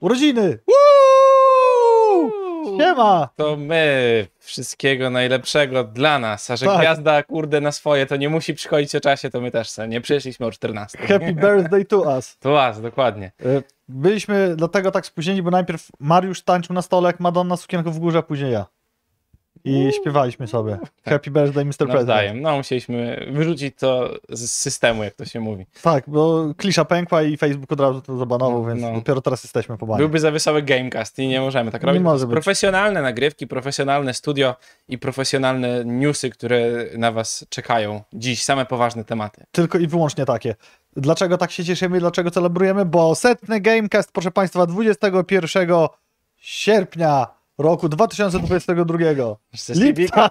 urodziny! Uuu! Siema! To my. Wszystkiego najlepszego dla nas. A że Tak. gwiazda, kurde, na swoje, to nie musi przychodzić o czasie, to my też se. Nie przyszliśmy o 14. Happy birthday to us. To was, dokładnie. E, byliśmy dlatego tak spóźnieni, bo najpierw Mariusz tańczył na stole jak Madonna sukienko w górze, a później ja i śpiewaliśmy sobie. Tak. Happy birthday, Mr. No President. Nawzajem. No, musieliśmy wyrzucić to z systemu, jak to się mówi. Tak, bo klisza pękła i Facebook od razu to zabanował, no, więc no. dopiero teraz jesteśmy po banie. Byłby za wysoły gamecast i nie możemy tak robić. Nie może być. Profesjonalne nagrywki, profesjonalne studio i profesjonalne newsy, które na was czekają dziś. Same poważne tematy. Tylko i wyłącznie takie. Dlaczego tak się cieszymy dlaczego celebrujemy? Bo setny gamecast, proszę Państwa, 21 sierpnia roku 2022. Lipca.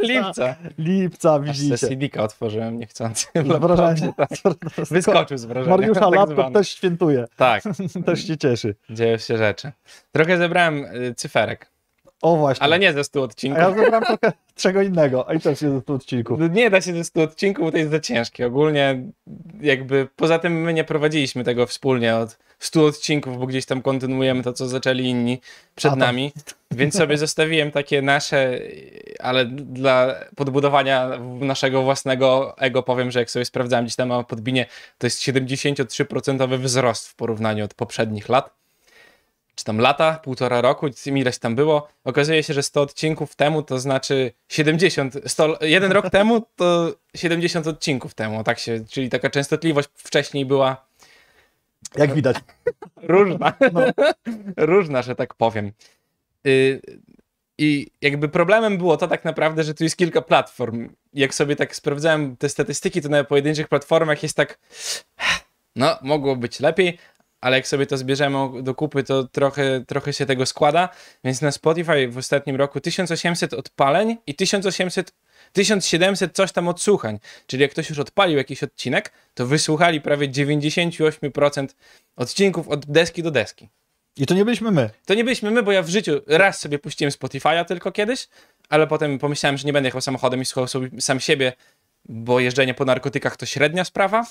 Lipca. Lipca, widzicie. Cedika otworzyłem niechcący. No, Wyskoczył z wrażenia. Mariusza tak laptop też świętuje. Tak. też się cieszy. Dzieją się rzeczy. Trochę zebrałem y, cyferek o właśnie. Ale nie ze 100 odcinków. A ja wybrałem trochę czego innego, a i też nie ze 100 odcinków. No, nie da się ze 100 odcinków, bo to jest za ciężkie. Ogólnie jakby, poza tym my nie prowadziliśmy tego wspólnie od 100 odcinków, bo gdzieś tam kontynuujemy to, co zaczęli inni przed tak. nami. Więc sobie zostawiłem takie nasze, ale dla podbudowania naszego własnego ego powiem, że jak sobie sprawdzałem gdzieś tam na podbinie, to jest 73% wzrost w porównaniu od poprzednich lat czy tam lata, półtora roku, ileś tam było, okazuje się, że 100 odcinków temu, to znaczy 70, 100, jeden rok temu to 70 odcinków temu, tak się, czyli taka częstotliwość wcześniej była... Jak widać. Różna, no. różna, że tak powiem. Y, i jakby problemem było to tak naprawdę, że tu jest kilka platform. Jak sobie tak sprawdzałem te statystyki, to na pojedynczych platformach jest tak. No, mogło być lepiej, ale jak sobie to zbierzemy do kupy, to trochę, trochę się tego składa. Więc na Spotify w ostatnim roku 1800 odpaleń i 1800 1700 coś tam odsłuchań. Czyli jak ktoś już odpalił jakiś odcinek, to wysłuchali prawie 98% odcinków od deski do deski. I to nie byliśmy my. To nie byliśmy my, bo ja w życiu raz sobie puściłem Spotify'a tylko kiedyś, ale potem pomyślałem, że nie będę jechał samochodem i słuchał sobie sam siebie, bo jeżdżenie po narkotykach to średnia sprawa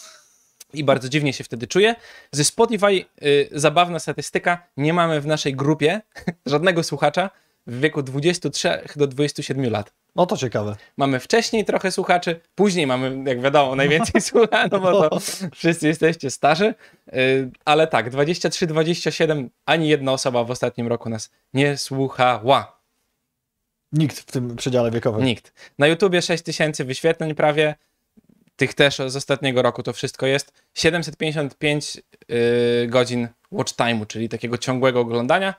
i bardzo dziwnie się wtedy czuję. Ze Spotify y, zabawna statystyka, nie mamy w naszej grupie żadnego słuchacza w wieku 23 do 27 lat. No to ciekawe. Mamy wcześniej trochę słuchaczy, później mamy, jak wiadomo, najwięcej słuchaczy, no bo to no. wszyscy jesteście starzy, y, ale tak, 23-27 ani jedna osoba w ostatnim roku nas nie słuchała. Nikt w tym przedziale wiekowym. Nikt. Na YouTubie 6 tysięcy wyświetleń prawie, tych też z ostatniego roku to wszystko jest 755 yy, godzin watch time'u, czyli takiego ciągłego oglądania.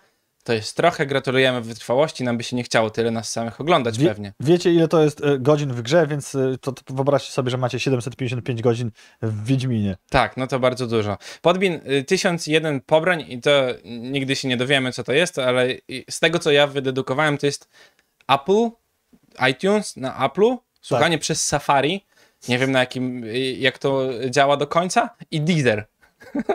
To jest trochę, gratulujemy wytrwałości, nam by się nie chciało tyle nas samych oglądać Wie, pewnie. Wiecie ile to jest y, godzin w grze, więc y, to, to wyobraźcie sobie, że macie 755 godzin w Wiedźminie. Tak, no to bardzo dużo. Podbin 1001 y, pobrań i to nigdy się nie dowiemy co to jest, ale z tego co ja wydedukowałem to jest Apple, iTunes na Apple, słuchanie tak. przez Safari, nie wiem na jakim, y, jak to działa do końca. I Deezer.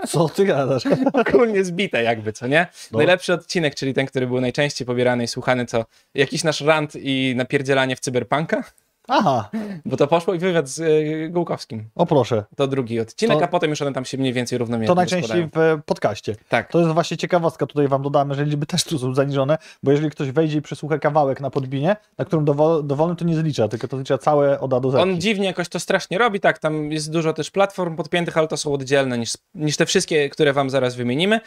Co ty gadasz? Ogólnie zbite jakby, co nie? No. Najlepszy odcinek, czyli ten, który był najczęściej pobierany i słuchany, to jakiś nasz rant i napierdzielanie w cyberpunka. Aha. Bo to poszło i wywiad z y, Gołkowskim. O proszę. To drugi odcinek, to... a potem już one tam się mniej więcej równomiernie To najczęściej w e, podcaście. Tak. To jest właśnie ciekawostka, tutaj wam dodamy, że liczby też tu są zaniżone, bo jeżeli ktoś wejdzie i przesłucha kawałek na podbinie, na którym dowol, to nie zlicza, tylko to zlicza całe od A do Z. On dziwnie jakoś to strasznie robi, tak, tam jest dużo też platform podpiętych, ale to są oddzielne niż, niż te wszystkie, które wam zaraz wymienimy.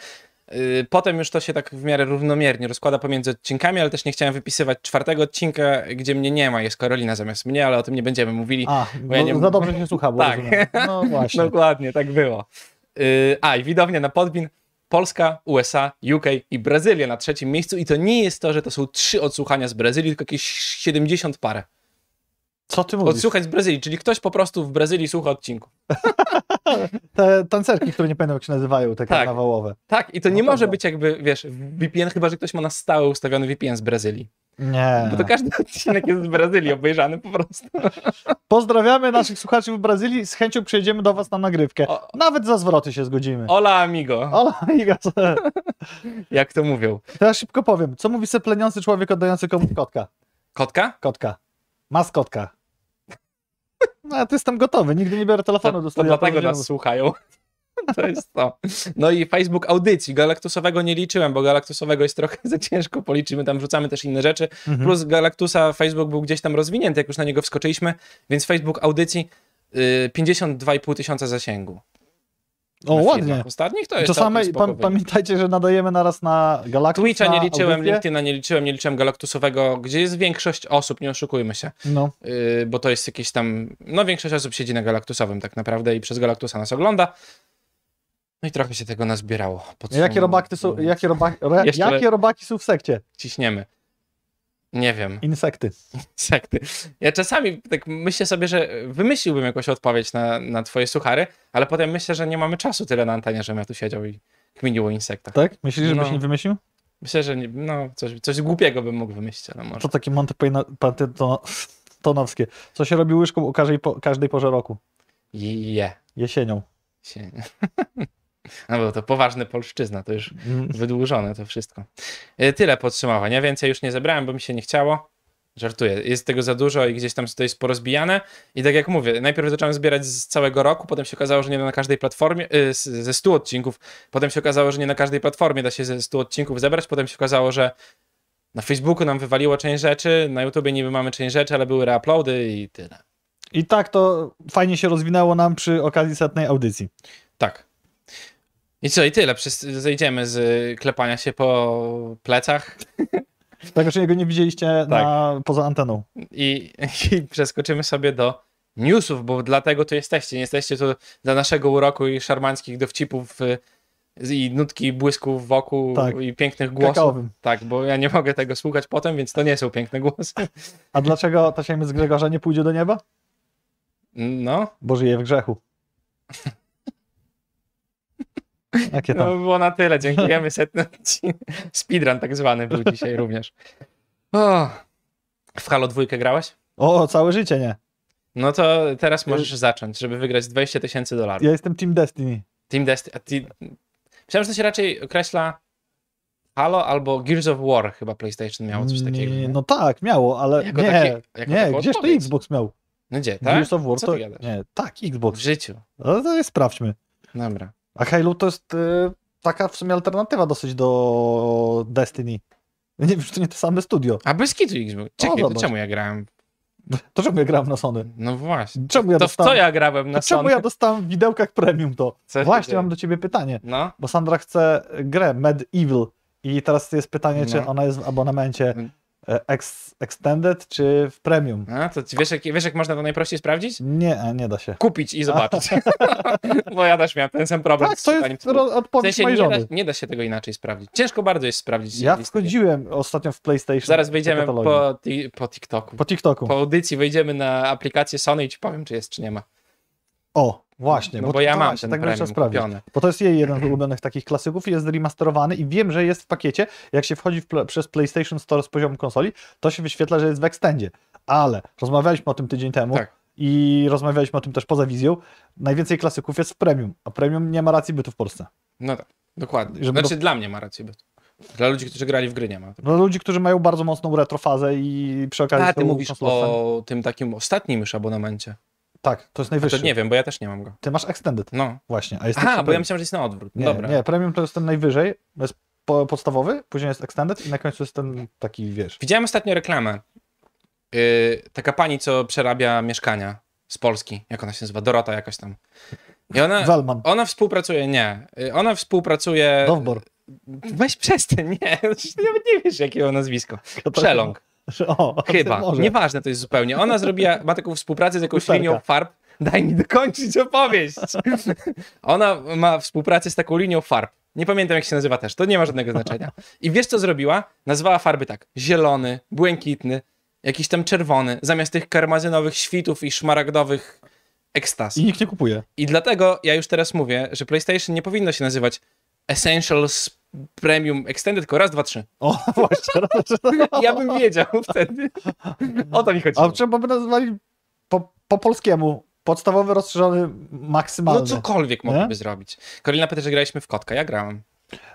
Y, potem już to się tak w miarę równomiernie rozkłada pomiędzy odcinkami, ale też nie chciałem wypisywać czwartego odcinka, gdzie mnie nie ma. Jest Karolina zamiast mnie, ale o tym nie będziemy mówili. A, bo ja no, nie... za dobrze się słucha, bo tak. No właśnie. Dokładnie, tak było. Y, a, i widownia na Podbin. Polska, USA, UK i Brazylia na trzecim miejscu. I to nie jest to, że to są trzy odsłuchania z Brazylii, tylko jakieś 70 parę. Co ty mówisz? Odsłuchać z Brazylii, czyli ktoś po prostu w Brazylii słucha odcinku. Te tancerki, które nie pamiętam jak się nazywają, te tak. nawałowe. Tak, i to no nie może no. być jakby, wiesz, VPN, chyba że ktoś ma na stałe ustawiony VPN z Brazylii. Nie. Bo to każdy odcinek jest z Brazylii obejrzany po prostu. Pozdrawiamy naszych słuchaczy w Brazylii. Z chęcią przyjedziemy do Was na nagrywkę. O... Nawet za zwroty się zgodzimy. Ola amigo. Ola amigo. Jak to mówią. To ja szybko powiem. Co mówi sepleniący człowiek oddający komuś kotka? Kotka? Kotka. Maskotka. No ja tu jestem gotowy, nigdy nie biorę telefonu do studia. To dlatego nas słuchają. To jest to. No i Facebook audycji. Galaktusowego nie liczyłem, bo Galaktusowego jest trochę za ciężko policzyć. My tam wrzucamy też inne rzeczy. Mhm. Plus Galaktusa Facebook był gdzieś tam rozwinięty, jak już na niego wskoczyliśmy, więc Facebook audycji 52,5 y, tysiąca zasięgu. O, ładnie. Filmach. Ostatnich to jest. To same, pa, pamiętajcie, że nadajemy naraz na Galaktusa. Twitcha nie liczyłem, audycję. LinkedIna nie liczyłem, nie liczyłem Galaktusowego, gdzie jest większość osób, nie oszukujmy się. No. Y, bo to jest jakieś tam. No, większość osób siedzi na Galaktusowym tak naprawdę i przez Galaktusa nas ogląda. No i trochę się tego nazbierało. Jakie robaki są, jakie robaki, re, jakie robaki są w sekcie? Ciśniemy. Nie wiem. Insekty. Insekty. Ja czasami tak myślę sobie, że wymyśliłbym jakąś odpowiedź na, na twoje suchary, ale potem myślę, że nie mamy czasu tyle na antenie, żebym ja tu siedział i kminił o insektach. Tak? Myślisz, żebyś no. nie wymyślił? Myślę, że nie, no, coś, coś głupiego bym mógł wymyślić, ale może. To takie Monty Pantytonowskie? Co się robi łyżką o każdej, po, każdej porze roku? Je. Jesienią. Jesienią. No bo to poważny polszczyzna, to już mm. wydłużone to wszystko. E, tyle podsumowań. Ja więcej już nie zebrałem, bo mi się nie chciało. Żartuję, jest tego za dużo i gdzieś tam to jest porozbijane. I tak jak mówię, najpierw zacząłem zbierać z całego roku, potem się okazało, że nie na każdej platformie, e, ze 100 odcinków, potem się okazało, że nie na każdej platformie da się ze 100 odcinków zebrać, potem się okazało, że na Facebooku nam wywaliło część rzeczy, na YouTubie niby mamy część rzeczy, ale były reuploady i tyle. I tak to fajnie się rozwinęło nam przy okazji setnej audycji. Tak. I co, i tyle. Zejdziemy z klepania się po plecach. Tak, że jego nie widzieliście tak. na, poza anteną. I, I, przeskoczymy sobie do newsów, bo dlatego tu jesteście. Nie jesteście tu dla naszego uroku i szarmańskich dowcipów y, i nutki błysków wokół tak. i pięknych głosów. Tak, bo ja nie mogę tego słuchać potem, więc to nie są piękne głosy. A dlaczego z Grzegorza nie pójdzie do nieba? No. Bo żyje w grzechu. Jakie tam? No było na tyle, dziękujemy setny Speedrun tak zwany był dzisiaj również. O, w Halo 2 grałeś? O, całe życie nie. No to teraz możesz ja... zacząć, żeby wygrać 20 tysięcy dolarów. Ja jestem Team Destiny. Team Destiny. Ty... Myślałem, że to się raczej określa Halo albo Gears of War chyba PlayStation miało coś takiego. Mm, nie? No tak, miało, ale jako nie, taki, nie gdzieś to Xbox miał? No gdzie, tak? Gears of War Co to... Nie, tak, Xbox. W życiu. No to sprawdźmy. Dobra. A Halo to jest y, taka w sumie alternatywa dosyć do Destiny. Nie wiem, czy to nie to same studio. A bez kitu Xbox. Czekaj, o, to czemu ja grałem? To czemu ja grałem na Sony? No właśnie. Czemu ja to dostałem, w co ja grałem na Sony? Czemu ja dostałem w widełkach premium to? Co właśnie mam do ciebie pytanie. No? Bo Sandra chce grę Mad Evil i teraz jest pytanie, no. czy ona jest w abonamencie no. E, ex, Extended czy w Premium. A, to wiesz jak, wiesz, jak można to najprościej sprawdzić? Nie, nie da się. Kupić i zobaczyć. Bo ja też miałem ten sam problem. Tak, to jest odpowiedź w sensie, nie, da, nie da się tego inaczej sprawdzić. Ciężko bardzo jest sprawdzić. Ja wchodziłem ostatnio w PlayStation. Zaraz wyjdziemy po, po TikToku. Po TikToku. Po audycji wejdziemy na aplikację Sony i ci powiem, czy jest, czy nie ma. O, właśnie. No bo, bo ja to, mam właśnie, tak ten tak premium sprawdzić, kupiony. Bo to jest jej jeden z ulubionych takich klasyków, jest remasterowany i wiem, że jest w pakiecie. Jak się wchodzi pl przez PlayStation Store z poziomu konsoli, to się wyświetla, że jest w extendzie. Ale rozmawialiśmy o tym tydzień temu. Tak i rozmawialiśmy o tym też poza wizją, najwięcej klasyków jest w premium, a premium nie ma racji bytu w Polsce. No tak, dokładnie. Żeby znaczy do... dla mnie ma rację bytu. Dla ludzi, którzy grali w gry nie ma. No, dla ludzi, którzy mają bardzo mocną retrofazę i przy okazji... A, ty mówisz o tym takim ostatnim już abonamencie. Tak, to jest najwyższy. A to nie wiem, bo ja też nie mam go. Ty masz Extended. No. Właśnie. A jest Aha, bo ja myślałem, że jest na odwrót. Nie, Dobra. Nie, Premium to jest ten najwyżej, jest po, podstawowy, później jest Extended i na końcu jest ten taki, wiesz... Widziałem ostatnio reklamę. Yy, taka pani, co przerabia mieszkania z Polski, jak ona się nazywa, Dorota jakaś tam. I ona, Walman. ona współpracuje, nie. Y, ona współpracuje... Dowbor. Weź przestań, nie. Nawet nie wiesz, jakie jego nazwisko. Przeląg. O, Chyba, może. nieważne to jest zupełnie. Ona zrobiła, ma taką współpracę z jakąś linią farb. Daj mi dokończyć opowieść. Ona ma współpracę z taką linią farb. Nie pamiętam jak się nazywa też, to nie ma żadnego znaczenia. I wiesz co zrobiła? Nazwała farby tak, zielony, błękitny, jakiś tam czerwony, zamiast tych karmazynowych świtów i szmaragdowych ekstaz. I nikt nie kupuje. I dlatego ja już teraz mówię, że PlayStation nie powinno się nazywać Essentials premium extended, tylko raz, dwa, trzy. O, właśnie. No, ja bym wiedział wtedy. O to mi chodzi. A trzeba by nazwali po, po polskiemu podstawowy, rozszerzony, maksymalny. No cokolwiek mogliby zrobić. Karolina pyta, że graliśmy w kotka, ja grałem.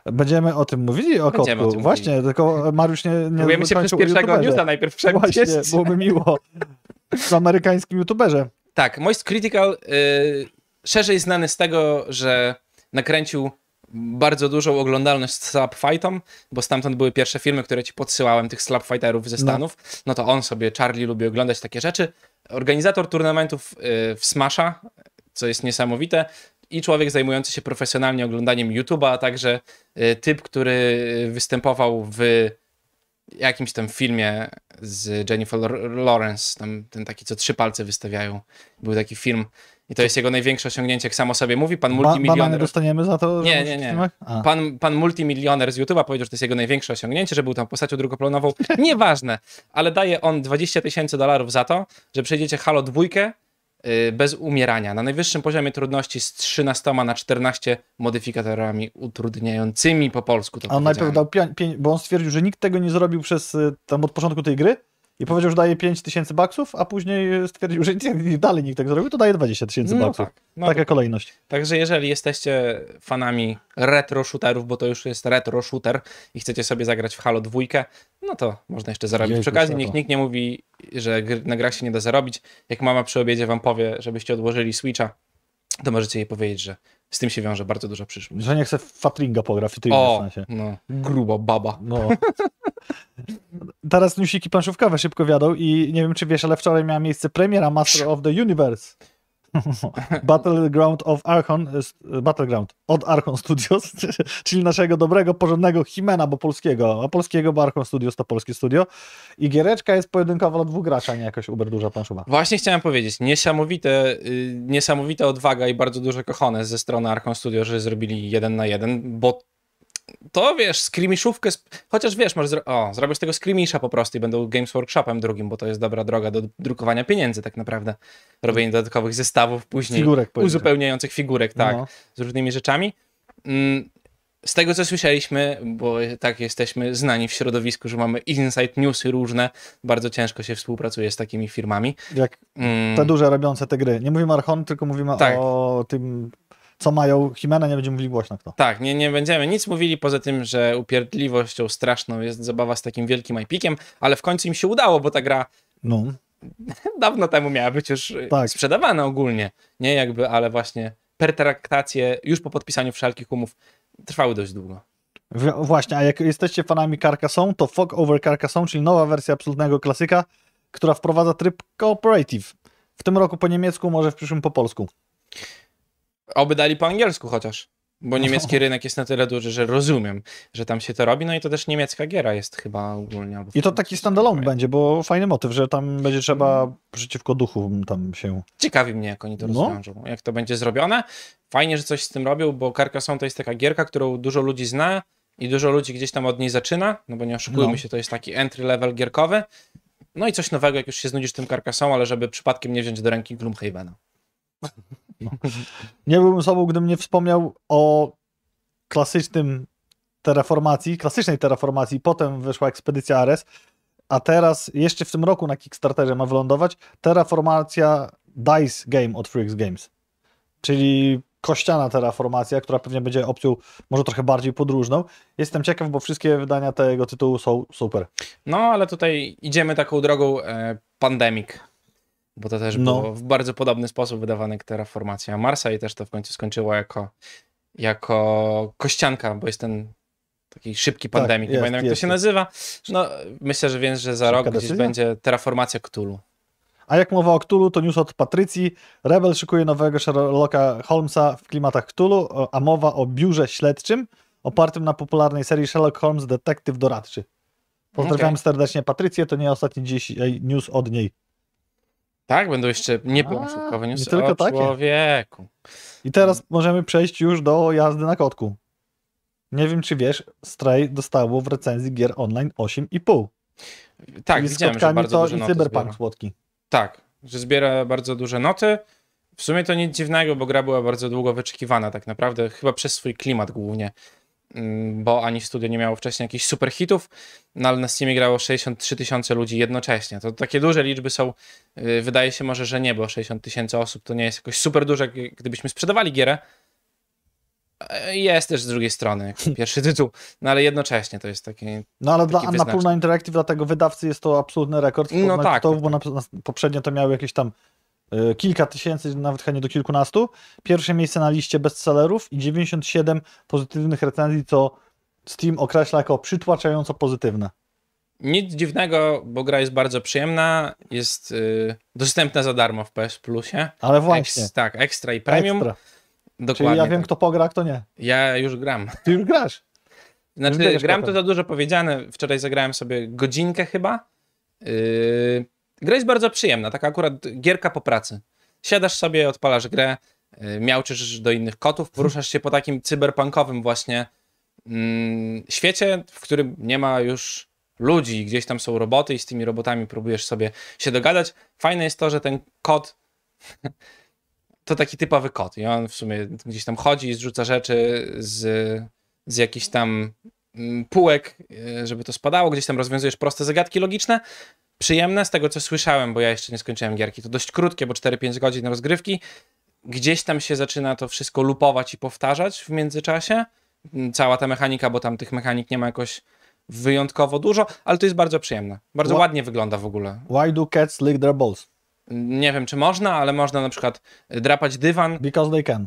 Będziemy o tym mówili, o Będziemy kotku. O Właśnie, mówili. tylko Mariusz nie... nie Próbujemy się przez pierwszego newsa najpierw przebić. Właśnie, byłoby miło. W amerykańskim youtuberze. Tak, Moist Critical y, szerzej znany z tego, że nakręcił bardzo dużą oglądalność slap fightom, bo stamtąd były pierwsze filmy, które ci podsyłałem, tych slap fighterów ze no. Stanów. No. no to on sobie, Charlie, lubi oglądać takie rzeczy. Organizator turnamentów y, w Smasha, co jest niesamowite, i człowiek zajmujący się profesjonalnie oglądaniem YouTube'a, a także y, typ, który występował w jakimś tam filmie z Jennifer Lawrence, tam ten taki, co trzy palce wystawiają. Był taki film i to jest jego największe osiągnięcie, jak samo sobie mówi. Pan multimilioner. dostaniemy za to? Nie, nie, nie. Pan, pan multimilioner z YouTube'a powiedział, że to jest jego największe osiągnięcie, że był tam postacią drugoplanową. Nieważne, ale daje on 20 tysięcy dolarów za to, że przejdziecie Halo dwójkę y, bez umierania. Na najwyższym poziomie trudności z 13 na 14 modyfikatorami utrudniającymi po polsku to A on najpierw dał, bo on stwierdził, że nikt tego nie zrobił przez y, tam od początku tej gry, i powiedział, że daje 5 tysięcy baksów, a później stwierdził, że dalej nikt tak zrobił, to daje 20 tysięcy no baksów. Tak, no Taka to, kolejność. Także jeżeli jesteście fanami retro shooterów, bo to już jest retro shooter i chcecie sobie zagrać w Halo 2, no to można jeszcze zarobić. Jejku, przy okazji no nikt, nikt nie mówi, że na grach się nie da zarobić. Jak mama przy obiedzie wam powie, żebyście odłożyli Switcha, to możecie jej powiedzieć, że z tym się wiąże bardzo duża przyszłość. Że nie chcę fatringa pogra, o, w sensie. No, grubo, baba. No. Teraz newsiki planszówkowe szybko wiadą i nie wiem, czy wiesz, ale wczoraj miała miejsce premiera Master of the Universe. Battleground of Archon, y, y, Battleground od Archon Studios, czyli naszego dobrego, porządnego Himena, bo polskiego, a polskiego, bo Archon Studios to polskie studio. I giereczka jest pojedynkowa dla dwóch gracza, nie jakoś uber duża planszuba. Właśnie chciałem powiedzieć, niesamowite, y, niesamowita odwaga i bardzo duże kochones ze strony Archon Studios, że zrobili jeden na jeden, bo to wiesz, skrimishówkę, chociaż wiesz, możesz zro zrobić tego skrimisza po prostu i będą Games Workshopem drugim, bo to jest dobra droga do drukowania pieniędzy tak naprawdę. Robienie dodatkowych zestawów później, figurek, uzupełniających figurek, tak, no. z różnymi rzeczami. Mm, z tego co słyszeliśmy, bo tak jesteśmy znani w środowisku, że mamy insight newsy różne, bardzo ciężko się współpracuje z takimi firmami. Jak mm. te duże robiące te gry. Nie mówimy o Archon, tylko mówimy tak. o tym co mają Chimena nie będziemy mówili głośno kto. Tak, nie, nie będziemy nic mówili poza tym, że upierdliwością straszną jest zabawa z takim wielkim IP-kiem, ale w końcu im się udało, bo ta gra no. dawno temu miała być już tak. sprzedawana ogólnie, nie jakby, ale właśnie pertraktacje już po podpisaniu wszelkich umów trwały dość długo. W właśnie, a jak jesteście fanami Carcassonne, to Fog Over Carcassonne, czyli nowa wersja absolutnego klasyka, która wprowadza tryb cooperative. W tym roku po niemiecku, może w przyszłym po polsku. Oby dali po angielsku chociaż. Bo niemiecki no. rynek jest na tyle duży, że rozumiem, że tam się to robi. No i to też niemiecka giera jest chyba ogólnie. I to taki standalone będzie, bo fajny motyw, że tam będzie trzeba mm. przeciwko duchu tam się. Ciekawi mnie, jak oni to no. rozwiążą, jak to będzie zrobione. Fajnie, że coś z tym robią, bo Carcassonne to jest taka gierka, którą dużo ludzi zna i dużo ludzi gdzieś tam od niej zaczyna, no bo nie oszukujmy no. się, to jest taki entry level gierkowy. No i coś nowego, jak już się znudzisz tym Carcassonne, ale żeby przypadkiem nie wziąć do ręki Gloomhavena. No. Nie byłbym sobą, gdybym nie wspomniał o klasycznym terraformacji, klasycznej terraformacji, potem wyszła ekspedycja Ares, a teraz jeszcze w tym roku na Kickstarterze ma wylądować terraformacja Dice Game od Freaks Games, czyli kościana terraformacja, która pewnie będzie opcją może trochę bardziej podróżną. Jestem ciekaw, bo wszystkie wydania tego tytułu są super. No, ale tutaj idziemy taką drogą e, pandemic bo to też no. było w bardzo podobny sposób wydawane jak Terraformacja Marsa i też to w końcu skończyło jako, jako kościanka, bo jest ten taki szybki tak, pandemik, tak, nie pamiętam jak to się nazywa. No, myślę, że więc, że za Szybka rok decyzja? gdzieś będzie Terraformacja Cthulhu. A jak mowa o Cthulhu, to news od Patrycji. Rebel szykuje nowego Sherlocka Holmesa w klimatach Cthulhu, a mowa o biurze śledczym opartym na popularnej serii Sherlock Holmes Detektyw Doradczy. Pozdrawiam okay. serdecznie Patrycję, to nie ostatni dziś news od niej. Tak, będą jeszcze nie planszówkowe newsy. Nie tylko o takie. człowieku. I teraz możemy przejść już do jazdy na kotku. Nie wiem, czy wiesz, Stray dostało w recenzji gier online 8,5. Tak, Czyli widziałem, z że bardzo to duże i Cyberpunk słodki. Tak, że zbiera bardzo duże noty. W sumie to nic dziwnego, bo gra była bardzo długo wyczekiwana tak naprawdę, chyba przez swój klimat głównie. Mm, bo ani studio nie miało wcześniej jakichś super hitów, no ale na Steamie grało 63 tysiące ludzi jednocześnie. To takie duże liczby są, y, wydaje się może, że nie, bo 60 tysięcy osób to nie jest jakoś super duże, gdybyśmy sprzedawali gierę. E, jest też z drugiej strony pierwszy tytuł, no ale jednocześnie to jest takie. No ale taki dla Annapurna Interactive, dla tego wydawcy jest to absolutny rekord. No tak. To, tak, bo tak. na, poprzednio to miały jakieś tam E, kilka tysięcy, nawet chyba nie do kilkunastu. Pierwsze miejsce na liście bestsellerów i 97 pozytywnych recenzji, co Steam określa jako przytłaczająco pozytywne. Nic dziwnego, bo gra jest bardzo przyjemna, jest yy, dostępna za darmo w PS Plusie. Ale właśnie. tak, ekstra i premium. Dokładnie. Czyli ja wiem, tak. kto pogra, kto nie. Ja już gram. Ty już grasz. Znaczy, już gram to za dużo powiedziane. Wczoraj zagrałem sobie godzinkę chyba. Yy, Gra jest bardzo przyjemna, taka akurat gierka po pracy. Siadasz sobie, odpalasz grę, y, miałczysz do innych kotów, poruszasz się po takim cyberpunkowym właśnie mm, świecie, w którym nie ma już ludzi, gdzieś tam są roboty i z tymi robotami próbujesz sobie się dogadać. Fajne jest to, że ten kot to taki typowy kot i on w sumie gdzieś tam chodzi i zrzuca rzeczy z, z jakichś tam Mm, półek, e, żeby to spadało, gdzieś tam rozwiązujesz proste zagadki logiczne. Przyjemne z tego, co słyszałem, bo ja jeszcze nie skończyłem gierki. To dość krótkie, bo 4-5 godzin rozgrywki. Gdzieś tam się zaczyna to wszystko lupować i powtarzać w międzyczasie. Mm, cała ta mechanika, bo tam tych mechanik nie ma jakoś wyjątkowo dużo, ale to jest bardzo przyjemne. Bardzo ładnie wygląda w ogóle. Why do cats lick their balls? Nie wiem, czy można, ale można na przykład drapać dywan. Because they can.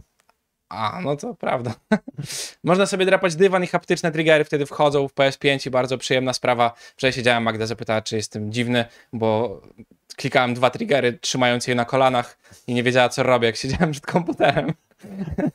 A, no to prawda. Można sobie drapać dywan i haptyczne triggery wtedy wchodzą w PS5 i bardzo przyjemna sprawa. Wczoraj siedziałem, Magda zapytała, czy jestem dziwny, bo klikałem dwa triggery trzymając je na kolanach i nie wiedziała, co robię, jak siedziałem przed komputerem.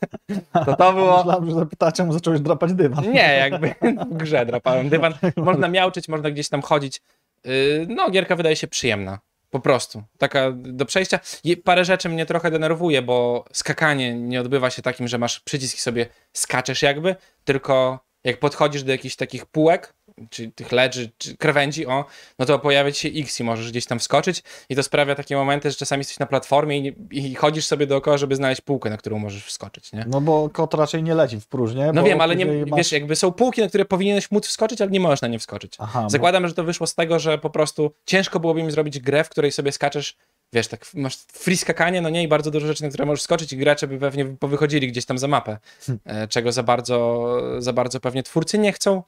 To to było... Myślałem, że zapytacie, mu zacząłeś drapać dywan. Nie, jakby w grze drapałem dywan. Tak, no. Można miałczyć, można gdzieś tam chodzić. Y, no, gierka wydaje się przyjemna. Po prostu. Taka do przejścia. I parę rzeczy mnie trochę denerwuje, bo skakanie nie odbywa się takim, że masz przyciski sobie skaczesz jakby, tylko jak podchodzisz do jakichś takich półek, czy tych leży, czy krawędzi, o, no to pojawia się X i możesz gdzieś tam wskoczyć i to sprawia takie momenty, że czasami jesteś na platformie i, i chodzisz sobie dookoła, żeby znaleźć półkę, na którą możesz wskoczyć, nie? No bo kot raczej nie leci w próżnię. No wiem, ale nie, masz... wiesz, jakby są półki, na które powinieneś móc wskoczyć, ale nie możesz na nie wskoczyć. Aha, Zakładam, bo... że to wyszło z tego, że po prostu ciężko byłoby im zrobić grę, w której sobie skaczesz wiesz, tak masz free skakanie, no nie, i bardzo dużo rzeczy, na które możesz skoczyć i gracze by pewnie powychodzili gdzieś tam za mapę, hmm. czego za bardzo, za bardzo pewnie twórcy nie chcą,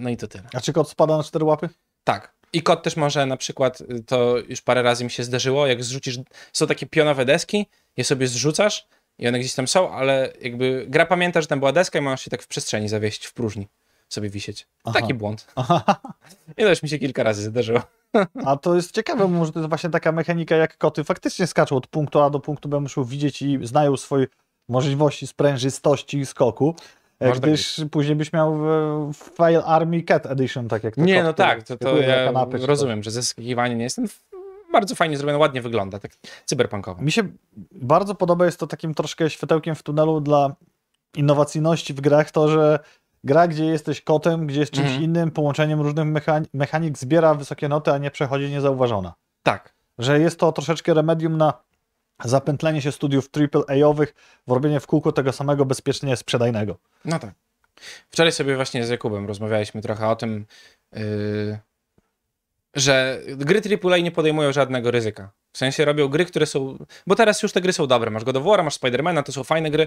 no i to tyle. A czy kot spada na cztery łapy? Tak. I kot też może na przykład, y, to już parę razy mi się zdarzyło, jak zrzucisz, są takie pionowe deski, je sobie zrzucasz i one gdzieś tam są, ale jakby gra pamięta, że tam była deska i masz się tak w przestrzeni zawieść, w próżni sobie wisieć. Aha. Taki błąd. Aha. I też mi się kilka razy zdarzyło. A to jest ciekawe, może to jest właśnie taka mechanika, jak koty faktycznie skaczą od punktu A do punktu B, muszą widzieć i znają swoje możliwości sprężystości i skoku. E, Można gdyż później byś miał File Army Cat Edition, tak jak to Nie, no tak, to, to ja kanapy, rozumiem, że zyskiwanie nie ten bardzo fajnie zrobione, ładnie wygląda, tak cyberpunkowo. Mi się bardzo podoba, jest to takim troszkę światełkiem w tunelu dla innowacyjności w grach, to, że gra, gdzie jesteś kotem, gdzie jest czymś mm. innym, połączeniem różnych mechan mechanik zbiera wysokie noty, a nie przechodzi niezauważona. Tak. Że jest to troszeczkę remedium na zapętlenie się studiów AAA-owych w robienie w kółko tego samego bezpiecznie sprzedajnego. No tak. Wczoraj sobie właśnie z Jakubem rozmawialiśmy trochę o tym, yy, że gry AAA nie podejmują żadnego ryzyka. W sensie robią gry, które są... Bo teraz już te gry są dobre. Masz God of War, masz Spidermana, to są fajne gry,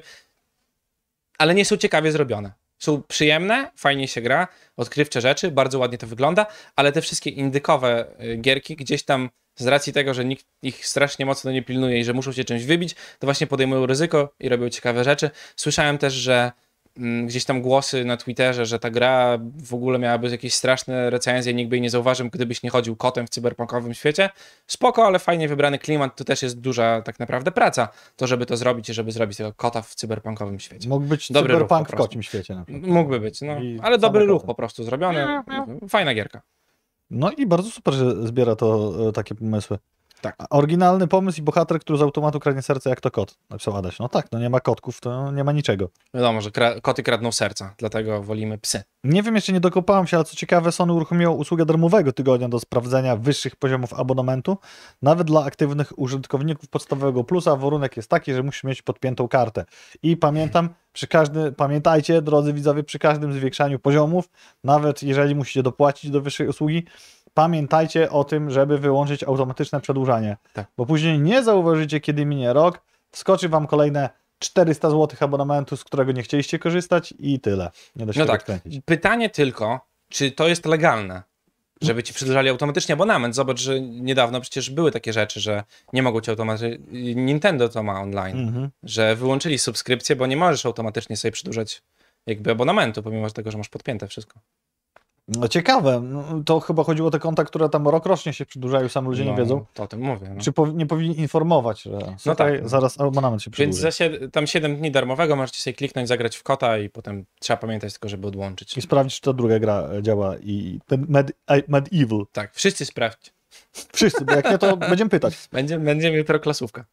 ale nie są ciekawie zrobione. Są przyjemne, fajnie się gra, odkrywcze rzeczy, bardzo ładnie to wygląda, ale te wszystkie indykowe y, gierki gdzieś tam z racji tego, że nikt ich strasznie mocno nie pilnuje i że muszą się czymś wybić, to właśnie podejmują ryzyko i robią ciekawe rzeczy. Słyszałem też, że mm, gdzieś tam głosy na Twitterze, że ta gra w ogóle miałaby jakieś straszne recenzje, nikt by jej nie zauważył, gdybyś nie chodził kotem w cyberpunkowym świecie. Spoko, ale fajnie wybrany klimat, to też jest duża tak naprawdę praca, to żeby to zrobić i żeby zrobić tego kota w cyberpunkowym świecie. Mógł być dobry cyberpunk w kocim świecie na przykład. Mógłby być, no. ale dobry ruch po prostu zrobiony. Mhm. Fajna gierka. No i bardzo super, że zbiera to e, takie pomysły. Tak. Oryginalny pomysł i bohater, który z automatu kradnie serce jak to kot. Napisał Adaś. No tak, no nie ma kotków, to nie ma niczego. Wiadomo, że kra koty kradną serca, dlatego wolimy psy. Nie wiem, jeszcze nie dokopałem się, ale co ciekawe, Sony uruchomiło usługę darmowego tygodnia do sprawdzenia wyższych poziomów abonamentu, nawet dla aktywnych użytkowników podstawowego plusa. Warunek jest taki, że musisz mieć podpiętą kartę. I pamiętam, przy każdym, pamiętajcie, drodzy widzowie, przy każdym zwiększaniu poziomów, nawet jeżeli musicie dopłacić do wyższej usługi, pamiętajcie o tym, żeby wyłączyć automatyczne przedłużanie. Tak. Bo później nie zauważycie, kiedy minie rok, wskoczy wam kolejne 400 zł abonamentu, z którego nie chcieliście korzystać i tyle. Nie da się no tak. Kręcić. Pytanie tylko, czy to jest legalne? Żeby ci przedłużali automatycznie abonament. Zobacz, że niedawno przecież były takie rzeczy, że nie mogą ci automatycznie. Nintendo to ma online, mhm. że wyłączyli subskrypcję, bo nie możesz automatycznie sobie przedłużać jakby abonamentu, pomimo tego, że masz podpięte wszystko. No ciekawe, no, to chyba chodziło o te konta, które tam rok rocznie się przedłużają, sam ludzie no, nie wiedzą. To o tym mówię. No. Czy nie powinni informować, że no tak, tak. zaraz abonament się przedłuży. Więc tam 7 dni darmowego możecie sobie kliknąć, zagrać w kota i potem trzeba pamiętać tylko, żeby odłączyć. I sprawdzić, czy ta druga gra e, działa i ten Med, e, Med Evil. Tak, wszyscy sprawdź. Wszyscy, bo jak nie, to będziemy pytać. Będziemy, będziemy jutro klasówka.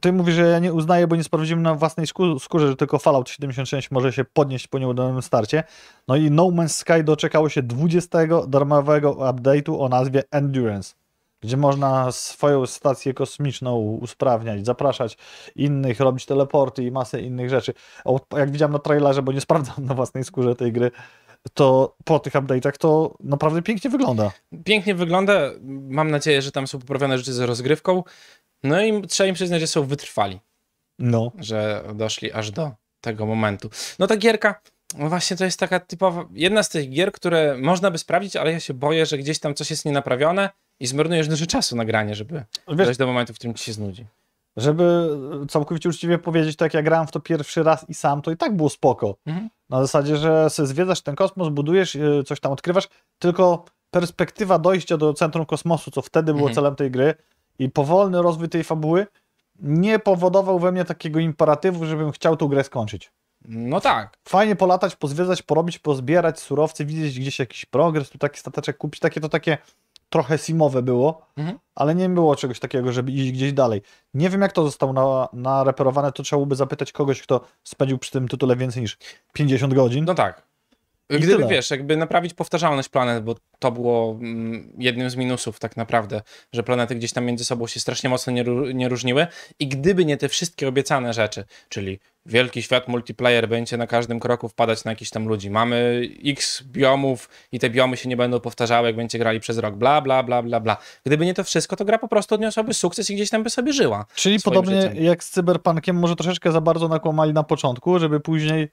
Ty mówisz, że ja nie uznaję, bo nie sprawdziłem na własnej skórze, że tylko Fallout 76 może się podnieść po nieudanym starcie. No i No Man's Sky doczekało się 20 darmowego update'u o nazwie Endurance, gdzie można swoją stację kosmiczną usprawniać, zapraszać innych, robić teleporty i masę innych rzeczy. Jak widziałem na trailerze, bo nie sprawdzam na własnej skórze tej gry, to po tych updatech to naprawdę pięknie wygląda. Pięknie wygląda. Mam nadzieję, że tam są poprawione rzeczy z rozgrywką. No i trzeba im przyznać, że są wytrwali. No. Że doszli aż do tego momentu. No ta gierka, no właśnie to jest taka typowa, jedna z tych gier, które można by sprawdzić, ale ja się boję, że gdzieś tam coś jest nienaprawione i zmarnujesz dużo czasu na granie, żeby Wiesz, dojść do momentu, w którym ci się znudzi żeby całkowicie uczciwie powiedzieć, tak jak grałem w to pierwszy raz i sam, to i tak było spoko. Mhm. Na zasadzie, że zwiedzasz ten kosmos, budujesz, y, coś tam odkrywasz, tylko perspektywa dojścia do centrum kosmosu, co wtedy było mhm. celem tej gry i powolny rozwój tej fabuły nie powodował we mnie takiego imperatywu, żebym chciał tą grę skończyć. No tak. Fajnie polatać, pozwiedzać, porobić, pozbierać surowce, widzieć gdzieś jakiś progres, tu taki stateczek kupić, takie to takie trochę simowe było, mhm. ale nie było czegoś takiego, żeby iść gdzieś dalej. Nie wiem, jak to zostało na, nareperowane, to trzeba byłoby zapytać kogoś, kto spędził przy tym tytule więcej niż 50 godzin. No tak. I Gdyby, tyle. wiesz, jakby naprawić powtarzalność planet, bo to było mm, jednym z minusów tak naprawdę, że planety gdzieś tam między sobą się strasznie mocno nie, nie różniły i gdyby nie te wszystkie obiecane rzeczy, czyli wielki świat multiplayer będzie na każdym kroku wpadać na jakiś tam ludzi. Mamy x biomów i te biomy się nie będą powtarzały, jak będziecie grali przez rok, bla, bla, bla, bla, bla. Gdyby nie to wszystko, to gra po prostu odniosłaby sukces i gdzieś tam by sobie żyła. Czyli podobnie życiem. jak z Cyberpunkiem, może troszeczkę za bardzo nakłamali na początku, żeby później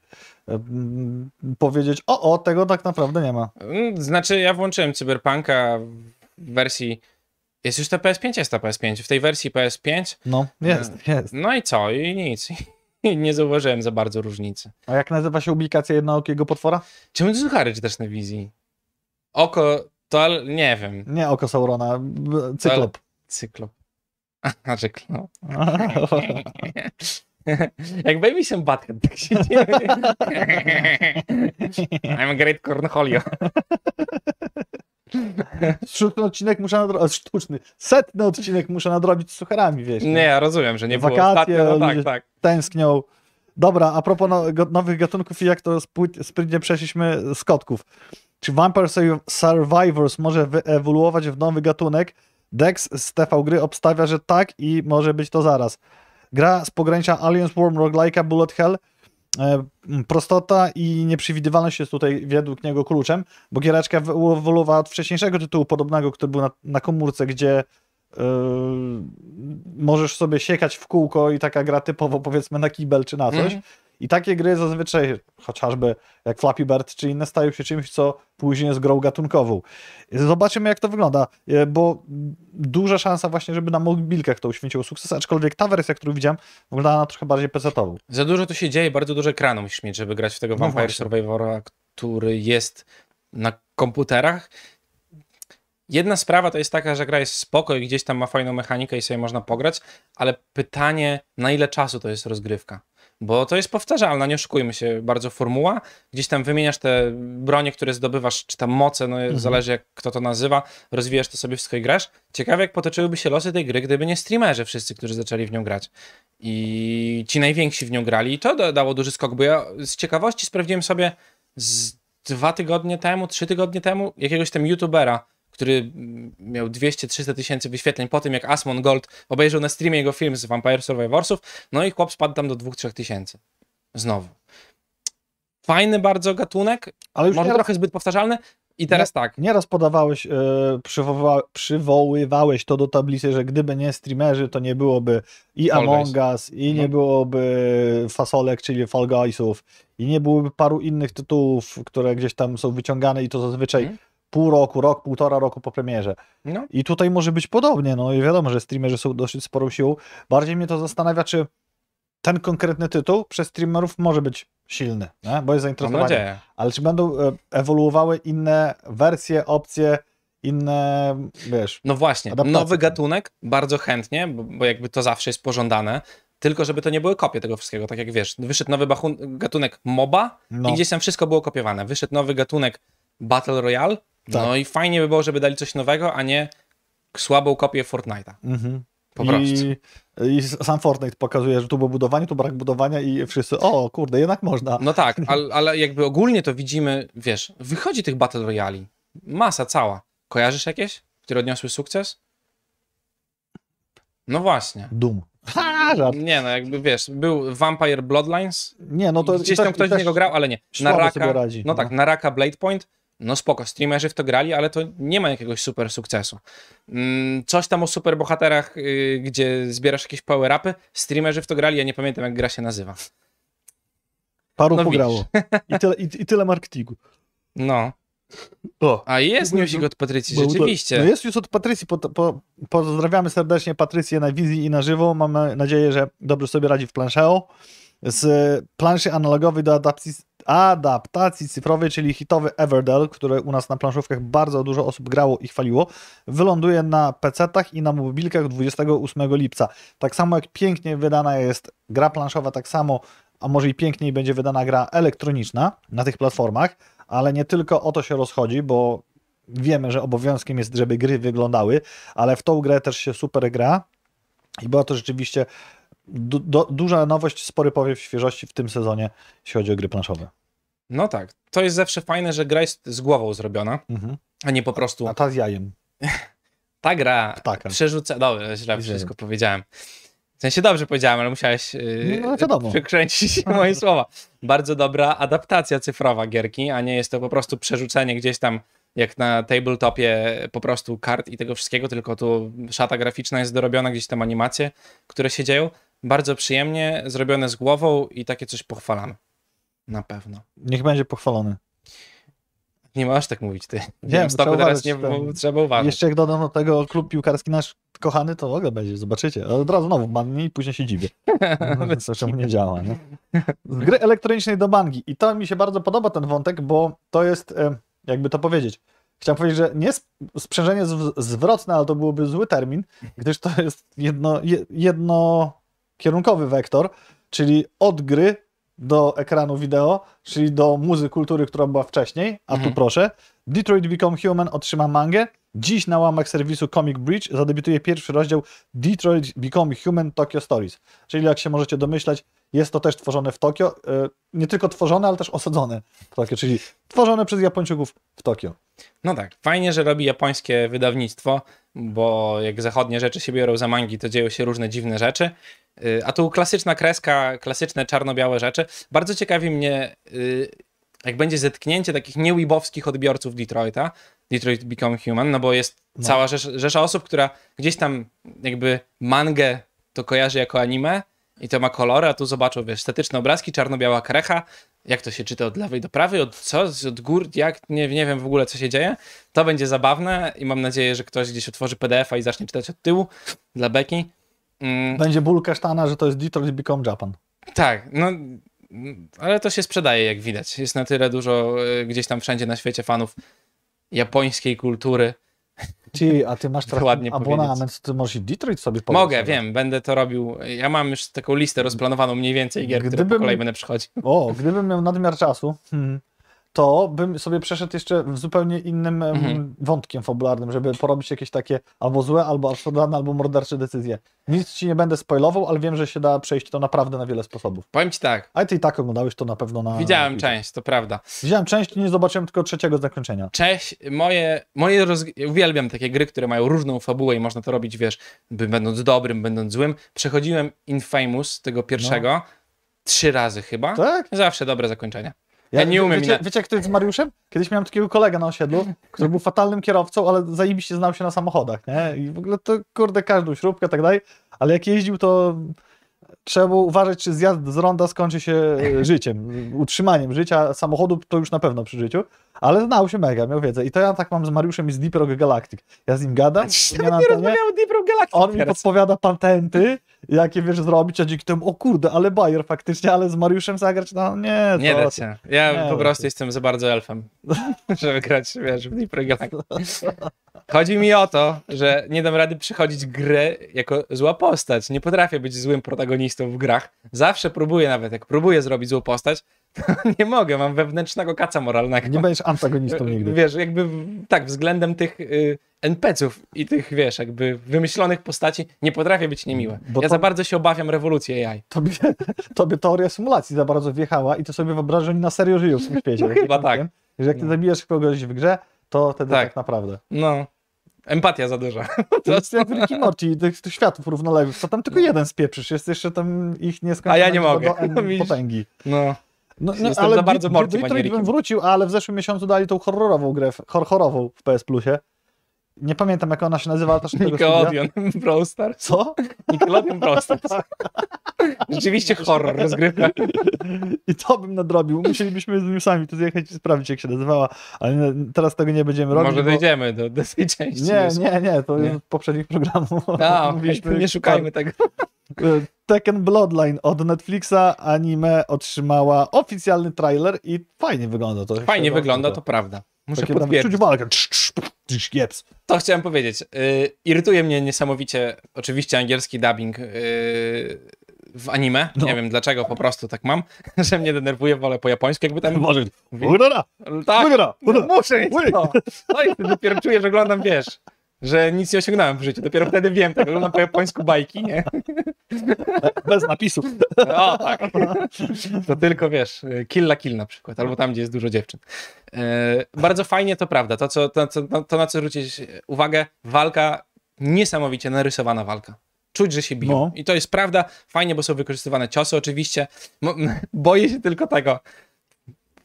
powiedzieć, o, o, tego tak naprawdę nie ma. Mm, znaczy, ja włączyłem Cyberpunka w wersji jest już ta PS5, jest ta PS5. W tej wersji PS5. No, mm, jest, jest. No i co? I nic. nie zauważyłem za bardzo różnicy. A jak nazywa się publikacja jednookiego potwora? Czemu Zuchary też na wizji? Oko, to nie wiem. Nie oko Saurona, cyklop. cyklop. A, że klop. Jak baby się Butthead, tak się dzieje. I'm a great cornholio. Sztuczny odcinek muszę nadrobić. Sztuczny. Setny odcinek muszę nadrobić z sucherami, wiesz. Nie, ja rozumiem, że nie Wakacje, było ostatnio. No tak, tak. Tęsknią. Dobra, a propos no-, nowych gatunków i jak to sprytnie przeszliśmy z kotków. Czy Vampire Survivors może wyewoluować w nowy gatunek? Dex z TV Gry obstawia, że tak i może być to zaraz. Gra z pogranicza Aliens Worm Roguelike'a Bullet Hell E, prostota i nieprzewidywalność jest tutaj według niego kluczem, bo giereczka ewoluowała od wcześniejszego tytułu podobnego, który był na, na komórce, gdzie yy, możesz sobie siekać w kółko i taka gra typowo powiedzmy na kibel czy na coś. Mm. I takie gry zazwyczaj, chociażby jak Flappy Bird czy inne, stają się czymś, co później jest grą gatunkową. Zobaczymy, jak to wygląda, e, bo duża szansa właśnie, żeby na mobilkach to uświęciło sukces, aczkolwiek ta wersja, którą widziałem, wyglądała na trochę bardziej PC-tową. Za dużo tu się dzieje, bardzo dużo ekranu musisz mieć, żeby grać w tego no Vampire no Survivora, który jest na komputerach. Jedna sprawa to jest taka, że gra jest spoko i gdzieś tam ma fajną mechanikę i sobie można pograć, ale pytanie, na ile czasu to jest rozgrywka? bo to jest powtarzalna, nie oszukujmy się, bardzo formuła. Gdzieś tam wymieniasz te bronie, które zdobywasz, czy tam moce, no mhm. zależy jak kto to nazywa, rozwijasz to sobie w i grasz. Ciekawe jak potoczyłyby się losy tej gry, gdyby nie streamerzy wszyscy, którzy zaczęli w nią grać. I ci najwięksi w nią grali i to dało duży skok, bo ja z ciekawości sprawdziłem sobie z dwa tygodnie temu, trzy tygodnie temu jakiegoś tam youtubera, który miał 200-300 tysięcy wyświetleń po tym, jak Asmon Gold obejrzał na streamie jego film z Vampire Survivorsów, no i chłop spadł tam do 2-3 tysięcy. Znowu. Fajny bardzo gatunek, ale już może nieraz, trochę zbyt powtarzalny. I teraz nie, tak. Nieraz podawałeś, e, przywoła, przywoływałeś to do tablicy, że gdyby nie streamerzy, to nie byłoby i Fall Among Us, i no. nie byłoby Fasolek, czyli Fall Guysów, i nie byłoby paru innych tytułów, które gdzieś tam są wyciągane i to zazwyczaj hmm pół roku, rok, półtora roku po premierze. No. I tutaj może być podobnie, no i wiadomo, że streamerzy są dosyć sporą siłą. Bardziej mnie to zastanawia, czy ten konkretny tytuł przez streamerów może być silny, nie? bo jest zainteresowanie. Ale czy będą e, ewoluowały inne wersje, opcje, inne, wiesz... No właśnie, adaptacje. nowy gatunek bardzo chętnie, bo, jakby to zawsze jest pożądane, tylko żeby to nie były kopie tego wszystkiego, tak jak wiesz, wyszedł nowy gatunek MOBA no. i gdzieś tam wszystko było kopiowane. Wyszedł nowy gatunek Battle Royale no tak. No i fajnie by było, żeby dali coś nowego, a nie słabą kopię Fortnite'a. Mhm. Po prostu. I, I, sam Fortnite pokazuje, że tu było budowanie, tu brak budowania i wszyscy, o kurde, jednak można. No tak, ale, ale jakby ogólnie to widzimy, wiesz, wychodzi tych Battle Royali. Masa cała. Kojarzysz jakieś, które odniosły sukces? No właśnie. Dum. Ha, żart. Nie, no jakby wiesz, był Vampire Bloodlines. Nie, no to gdzieś tam ktoś w niego grał, ale nie. radzi, no, tak, no. na raka Blade Point no spoko, streamerzy w to grali, ale to nie ma jakiegoś super sukcesu. Mm, coś tam o super bohaterach, y, gdzie zbierasz jakieś power-upy, streamerzy w to grali, ja nie pamiętam jak gra się nazywa. Paru no, pograło. I tyle, i, I tyle marketingu. No. O, A jest no, newsik no. od Patrycji, rzeczywiście. To, no jest już od Patrycji. Po, po, pozdrawiamy serdecznie Patrycję na wizji i na żywo. Mamy nadzieję, że dobrze sobie radzi w planszeo. Z planszy analogowej do adaptacji, adaptacji cyfrowej, czyli hitowy Everdell, który u nas na planszówkach bardzo dużo osób grało i chwaliło, wyląduje na PC-tach i na mobilkach 28 lipca. Tak samo jak pięknie wydana jest gra planszowa, tak samo, a może i piękniej będzie wydana gra elektroniczna na tych platformach, ale nie tylko o to się rozchodzi, bo wiemy, że obowiązkiem jest, żeby gry wyglądały, ale w tą grę też się super gra i była to rzeczywiście du du duża nowość, spory powiew świeżości w tym sezonie, jeśli chodzi o gry planszowe. No tak, to jest zawsze fajne, że gra jest z głową zrobiona, mhm. a nie po prostu... A ta z jajem. ta gra Ptaka. przerzuca... Dobrze, źle wszystko powiedziałem. W sensie dobrze powiedziałem, ale musiałeś yy, no, no moje słowa. Bardzo dobra adaptacja cyfrowa gierki, a nie jest to po prostu przerzucenie gdzieś tam jak na tabletopie po prostu kart i tego wszystkiego, tylko tu szata graficzna jest dorobiona, gdzieś tam animacje, które się dzieją, bardzo przyjemnie, zrobione z głową i takie coś pochwalamy. Na pewno. Niech będzie pochwalony. Nie masz tak mówić, ty. Wiem, stopy trzeba teraz nie bo, tak. trzeba uważać. Jeszcze jak dodam do tego klub piłkarski nasz kochany, to w ogóle będzie, zobaczycie. Od razu znowu bangi i później się dziwię. No, to czemu nie działa, nie? Z gry elektronicznej do bangi. I to mi się bardzo podoba ten wątek, bo to jest, jakby to powiedzieć, chciałem powiedzieć, że nie sprzężenie zwrotne, ale to byłoby zły termin, gdyż to jest jedno, jedno kierunkowy wektor, czyli od gry do ekranu wideo, czyli do muzy kultury, która była wcześniej, a mhm. tu proszę. Detroit Become Human otrzyma mangę. Dziś na łamach serwisu Comic Bridge zadebiutuje pierwszy rozdział Detroit Become Human Tokyo Stories. Czyli jak się możecie domyślać, jest to też tworzone w Tokio, y, nie tylko tworzone, ale też osadzone w Tokio, czyli tworzone przez Japończyków w Tokio. No tak, fajnie, że robi japońskie wydawnictwo, bo jak zachodnie rzeczy się biorą za mangi, to dzieją się różne dziwne rzeczy. Y, a tu klasyczna kreska, klasyczne czarno-białe rzeczy. Bardzo ciekawi mnie, y, jak będzie zetknięcie takich niełibowskich odbiorców Detroita, Detroit Become Human, no bo jest no. cała rzesza, rzesza osób, która gdzieś tam jakby mangę to kojarzy jako anime, i to ma kolor, a tu zobaczą, wiesz, statyczne obrazki, czarno-biała krecha, jak to się czyta od lewej do prawej, od co, od gór, jak, nie, nie wiem w ogóle, co się dzieje. To będzie zabawne i mam nadzieję, że ktoś gdzieś otworzy PDF-a i zacznie czytać od tyłu dla beki. Mm. Będzie ból kasztana, że to jest Detroit Become Japan. Tak, no, ale to się sprzedaje, jak widać. Jest na tyle dużo y, gdzieś tam wszędzie na świecie fanów japońskiej kultury, ty, a ty masz teraz ładnie abonament, to możesz Detroit sobie pobrać. Mogę, wiem, będę to robił. Ja mam już taką listę rozplanowaną mniej więcej gier, gdybym, które po kolei będę przychodził. O, gdybym miał nadmiar czasu, hmm, to bym sobie przeszedł jeszcze w zupełnie innym mhm. wątkiem fabularnym, żeby porobić jakieś takie albo złe, albo absurdalne, albo mordercze decyzje. Nic ci nie będę spoilował, ale wiem, że się da przejść to naprawdę na wiele sposobów. Powiem ci tak. A ty i tak oglądałeś to na pewno na... Widziałem na część, to prawda. Widziałem część i nie zobaczyłem tylko trzeciego zakończenia. Cześć, moje... moje roz... Uwielbiam takie gry, które mają różną fabułę i można to robić, wiesz, będąc dobrym, będąc złym. Przechodziłem Infamous, tego pierwszego, no. trzy razy chyba. Tak? Zawsze dobre zakończenia. Ja, ja nie umiem. Wiecie, wiecie jak to jest z Mariuszem? Kiedyś miałem takiego kolegę na osiedlu, który był fatalnym kierowcą, ale zajebiście znał się na samochodach, nie? I w ogóle to, kurde, każdą śrubkę i tak dalej, ale jak jeździł, to trzeba było uważać, czy zjazd z ronda skończy się e, życiem, utrzymaniem życia samochodu, to już na pewno przy życiu. Ale znał się mega, miał wiedzę. I to ja tak mam z Mariuszem i z Deep Galactic. Ja z nim gadam. Ja nie, nie rozmawiałem o Deep Galactic. On teraz. mi podpowiada patenty, jakie wiesz zrobić, a dzięki temu, o kurde, ale Bayer faktycznie, ale z Mariuszem zagrać, no nie. nie da się. Ja nie po prostu jestem za bardzo elfem, żeby grać, wiesz, w Deep Galactic. Chodzi mi o to, że nie dam rady przychodzić grę jako zła postać. Nie potrafię być złym protagonistą w grach. Zawsze próbuję nawet, jak próbuję zrobić złą postać, nie mogę, mam wewnętrznego kaca moralnego. Nie będziesz antagonistą nigdy. Wiesz, jakby tak, względem tych y, NPC-ów i tych, wiesz, jakby wymyślonych postaci nie potrafię być niemiłe. Bo ja to... za bardzo się obawiam rewolucji AI. Tobie, tobie teoria symulacji za bardzo wjechała i to sobie wyobrażasz, że oni na serio żyją w tym świecie. No, chyba tak. Wiem, że jak ty no. zabijasz kogoś w grze, to wtedy tak, tak naprawdę. No. Empatia za duża. To jest jak w Ricky Morty, tych, tych światów równoległych, To tam tylko no. jeden spieprzysz, jest jeszcze tam ich nieskończone A ja nie mogę. potęgi. No. No, no, Jestem ale za bardzo morty, Detroit bym wrócił, ale w zeszłym miesiącu dali tą horrorową grę, horrorową w PS Plusie. Nie pamiętam, jak ona się nazywa, ale też Nickelodeon Co? Nickelodeon Brawl Rzeczywiście horror, rozgrywka. I to bym nadrobił. Musielibyśmy z newsami tu zjechać i sprawdzić, jak się nazywała, ale teraz tego nie będziemy robić. Może dojdziemy bo... do, do tej części. Nie, nie, nie, to nie. poprzednich programów. A, Mówiliśmy, nie szukajmy tak. tego. Tekken Bloodline od Netflixa anime otrzymała oficjalny trailer i fajnie wygląda to. Fajnie wygląda, to prawda. Muszę Takie czuć walkę. Jeps. To chciałem powiedzieć. Yy, irytuje mnie niesamowicie oczywiście angielski dubbing yy, w anime. No. Nie wiem dlaczego, po prostu tak mam, że mnie denerwuje, wolę po japońsku, jakby tam... Może... Mówi... Tak, Udara. muszę mieć to. No i wtedy czuję, że oglądam, wiesz, że nic nie osiągnąłem w życiu. Dopiero wtedy wiem, tak oglądam po japońsku bajki, nie? Bez napisów. O, tak. To tylko, wiesz, kill la kill na przykład, albo tam, gdzie jest dużo dziewczyn. E, bardzo fajnie, to prawda. To, co, to, to, to na co zwrócić uwagę, walka, niesamowicie narysowana walka czuć, że się biją. No. I to jest prawda. Fajnie, bo są wykorzystywane ciosy oczywiście. boję się tylko tego.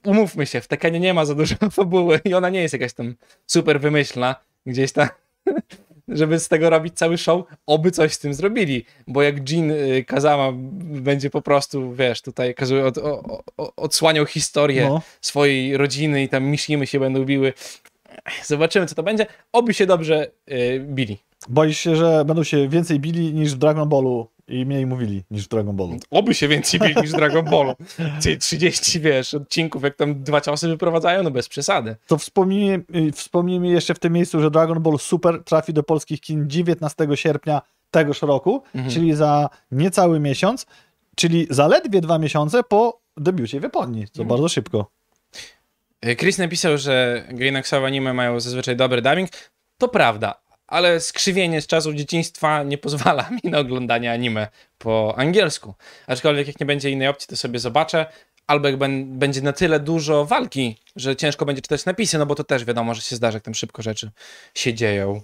Umówmy się, w Tekenie nie ma za dużo fabuły i ona nie jest jakaś tam super wymyślna. Gdzieś tam żeby z tego robić cały show, oby coś z tym zrobili, bo jak Jin y, Kazama będzie po prostu, wiesz, tutaj od, o, o, odsłaniał historię no. swojej rodziny i tam Mishimy się będą biły, zobaczymy co to będzie, oby się dobrze yy, bili. Boisz się, że będą się więcej bili niż w Dragon Ballu i mniej mówili niż w Dragon Ballu. Oby się więcej mieli niż w Dragon Ballu. Czyli 30, wiesz, odcinków, jak tam dwa ciosy wyprowadzają, no bez przesady. To wspomnijmy, jeszcze w tym miejscu, że Dragon Ball Super trafi do polskich kin 19 sierpnia tegoż roku, mhm. czyli za niecały miesiąc, czyli zaledwie dwa miesiące po debiucie w Japonii, co mhm. bardzo szybko. Chris napisał, że Gainaxowe anime mają zazwyczaj dobry dubbing. To prawda, ale skrzywienie z czasów dzieciństwa nie pozwala mi na oglądanie anime po angielsku. Aczkolwiek jak nie będzie innej opcji, to sobie zobaczę. Albo jak będzie na tyle dużo walki, że ciężko będzie czytać napisy, no bo to też wiadomo, że się zdarza, jak tam szybko rzeczy się dzieją.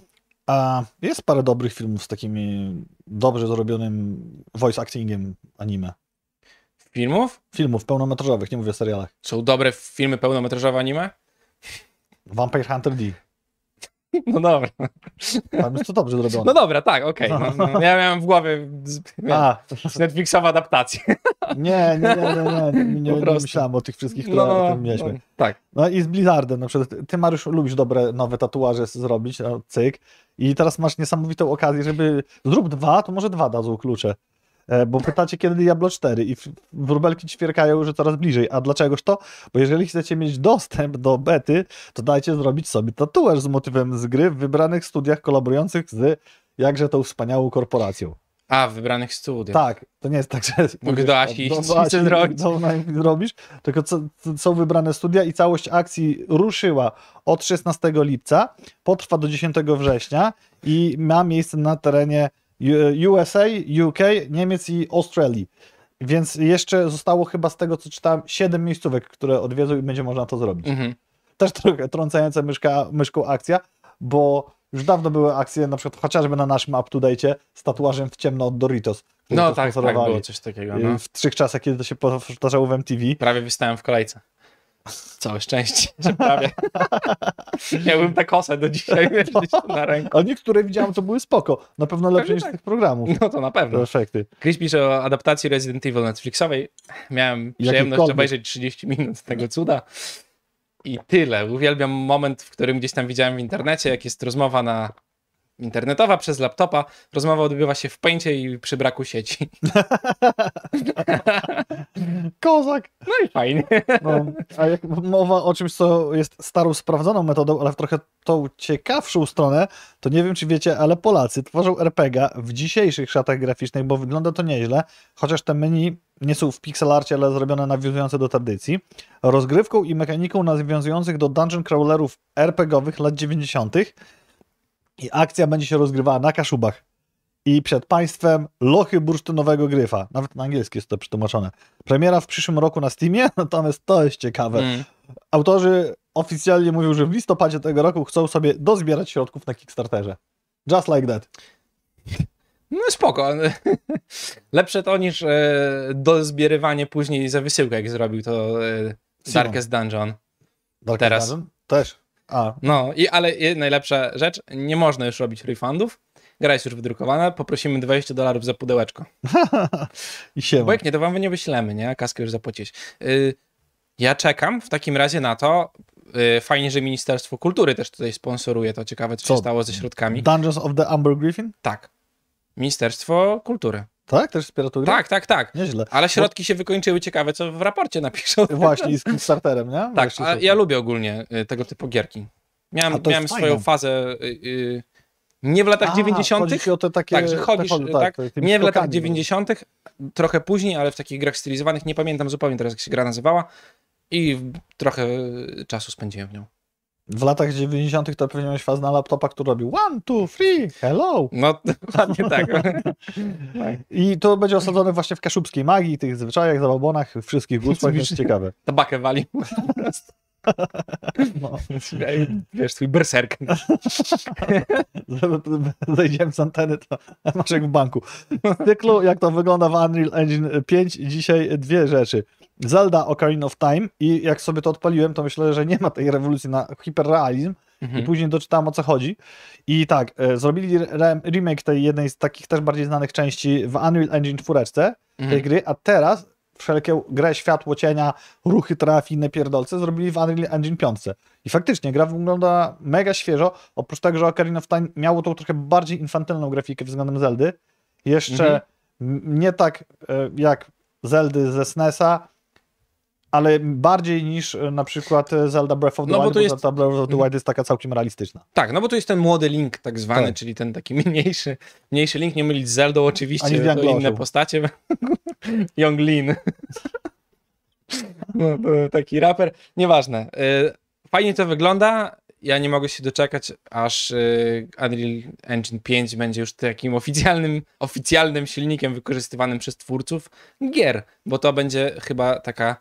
A jest parę dobrych filmów z takimi dobrze zrobionym voice actingiem anime. Filmów? Filmów pełnometrażowych, nie mówię o serialach. Są dobre filmy pełnometrażowe anime? Vampire Hunter D. No dobra. Tam jest to dobrze zrobione. No dobra, tak, okej. Okay. No. no, no, ja miałem w głowie A. Netflixową adaptację. Nie, nie, nie, nie, nie, nie, nie, nie myślałem o tych wszystkich, które no, mieliśmy. No, tak. No i z Blizzardem na przykład. Ty, Mariusz, lubisz dobre, nowe tatuaże zrobić, no, cyk. I teraz masz niesamowitą okazję, żeby zrób dwa, to może dwa dadzą klucze. E, bo pytacie, kiedy Diablo 4 i wróbelki ćwierkają, że coraz bliżej. A dlaczegoż to? Bo jeżeli chcecie mieć dostęp do bety, to dajcie zrobić sobie tatuaż z motywem z gry w wybranych studiach kolaborujących z jakże tą wspaniałą korporacją. A, w wybranych studiach. Tak, to nie jest tak, że... Mogę do Asi iść, do, zrobić. tylko co, są wybrane studia i całość akcji ruszyła od 16 lipca, potrwa do 10 września i ma miejsce na terenie USA, UK, Niemiec i Australii. Więc jeszcze zostało chyba z tego, co czytałem, 7 miejscówek, które odwiedzą i będzie można to zrobić. Mhm. Też trochę trącająca myszka, myszką akcja, bo już dawno były akcje, na przykład chociażby na naszym up to z tatuażem w ciemno od Doritos. No tak, tak, było coś takiego. Y, no. W trzech czasach, kiedy to się powtarzało w MTV. Prawie wystałem w kolejce. Całe szczęście, że prawie. Miałbym te kosę do dzisiaj no. na ręku. A niektóre widziałem, to były spoko. Na pewno lepsze niż tak. tych programów. No to na pewno. Efekty. Chris pisze o adaptacji Resident Evil Netflixowej. Miałem przyjemność obejrzeć 30 minut tego cuda. I tyle. Uwielbiam moment, w którym gdzieś tam widziałem w internecie, jak jest rozmowa na internetowa przez laptopa. Rozmowa odbywa się w pęcie i przy braku sieci. Kozak! No i fajnie. No, a jak mowa o czymś, co jest starą, sprawdzoną metodą, ale w trochę tą ciekawszą stronę, to nie wiem, czy wiecie, ale Polacy tworzą RPG w dzisiejszych szatach graficznych, bo wygląda to nieźle, chociaż te menu nie są w pixelarcie, ale zrobione nawiązujące do tradycji, rozgrywką i mechaniką nawiązujących do dungeon crawlerów RPGowych lat 90 i akcja będzie się rozgrywała na Kaszubach. I przed państwem lochy bursztynowego gryfa. Nawet na angielski jest to przetłumaczone. Premiera w przyszłym roku na Steamie, natomiast no to jest ciekawe. Mm. Autorzy oficjalnie mówią, że w listopadzie tego roku chcą sobie dozbierać środków na Kickstarterze. Just like that. No spoko. Lepsze to niż e, dozbierywanie później za wysyłkę, jak zrobił to e, Darkest Dungeon. Darkest Teraz. Dungeon? Też. A. No, i ale i najlepsza rzecz, nie można już robić refundów. Gra jest już wydrukowana, poprosimy 20 dolarów za pudełeczko. I się. Bo jak nie, to wam nie wyślemy, nie? Kaskę już zapłacić. Yy, ja czekam w takim razie na to. Y, fajnie, że Ministerstwo Kultury też tutaj sponsoruje to. Ciekawe, co, co się stało ze środkami. Dungeons of the Amber Griffin? Tak. Ministerstwo Kultury. Tak? Też wspiera Tak, tak, tak. Nieźle. Ale środki Bo... się wykończyły, ciekawe co w raporcie napiszą. Właśnie, z starterem, nie? Tak, a ja lubię ogólnie y, tego typu gierki. Miałem, miałem swoją fazę... Y, y, nie w latach A, 90. o te takie. Tak, że chodzisz, te, tak, tak, nie w latach 90., no. trochę później, ale w takich grach stylizowanych. Nie pamiętam zupełnie teraz, jak się gra nazywała. I trochę czasu spędziłem w nią. W latach 90. to pewnie miałeś faz na laptopa, który robił one, two, three, hello. No, dokładnie tak. tak. I to będzie osadzone właśnie w kaszubskiej magii, tych zwyczajach, zabobonach, wszystkich gustach, jest ciekawe. Tabakę wali. No. no wiesz, twój berserk. Zejdziemy z anteny, to masz jak w banku. W cyklu, jak to wygląda w Unreal Engine 5, dzisiaj dwie rzeczy. Zelda Ocarina of Time i jak sobie to odpaliłem, to myślę, że nie ma tej rewolucji na hiperrealizm mhm. i później doczytałem o co chodzi. I tak, e, zrobili re remake tej jednej z takich też bardziej znanych części w Unreal Engine 4 mhm. tej gry, a teraz wszelkie grę, światło, cienia, ruchy trafi, inne pierdolce zrobili w Unreal Engine 5. I faktycznie gra wygląda mega świeżo, oprócz tego, że Ocarina of Time miało tą trochę bardziej infantylną grafikę względem Zeldy, jeszcze mhm. nie tak e, jak Zeldy ze SNESa, ale bardziej niż e, na przykład e, Zelda Breath of the no, Wild, bo, to jest... Zelda Breath of the mhm. Wild jest taka całkiem realistyczna. Tak, no bo to jest ten młody Link tak zwany, tak. czyli ten taki mniejszy, mniejszy Link, nie mylić z Zeldą oczywiście, Ani to inne postacie. Young Lin. no, taki raper, nieważne. E, fajnie to wygląda, ja nie mogę się doczekać, aż Unreal Engine 5 będzie już takim oficjalnym, oficjalnym silnikiem wykorzystywanym przez twórców gier, bo to będzie chyba taka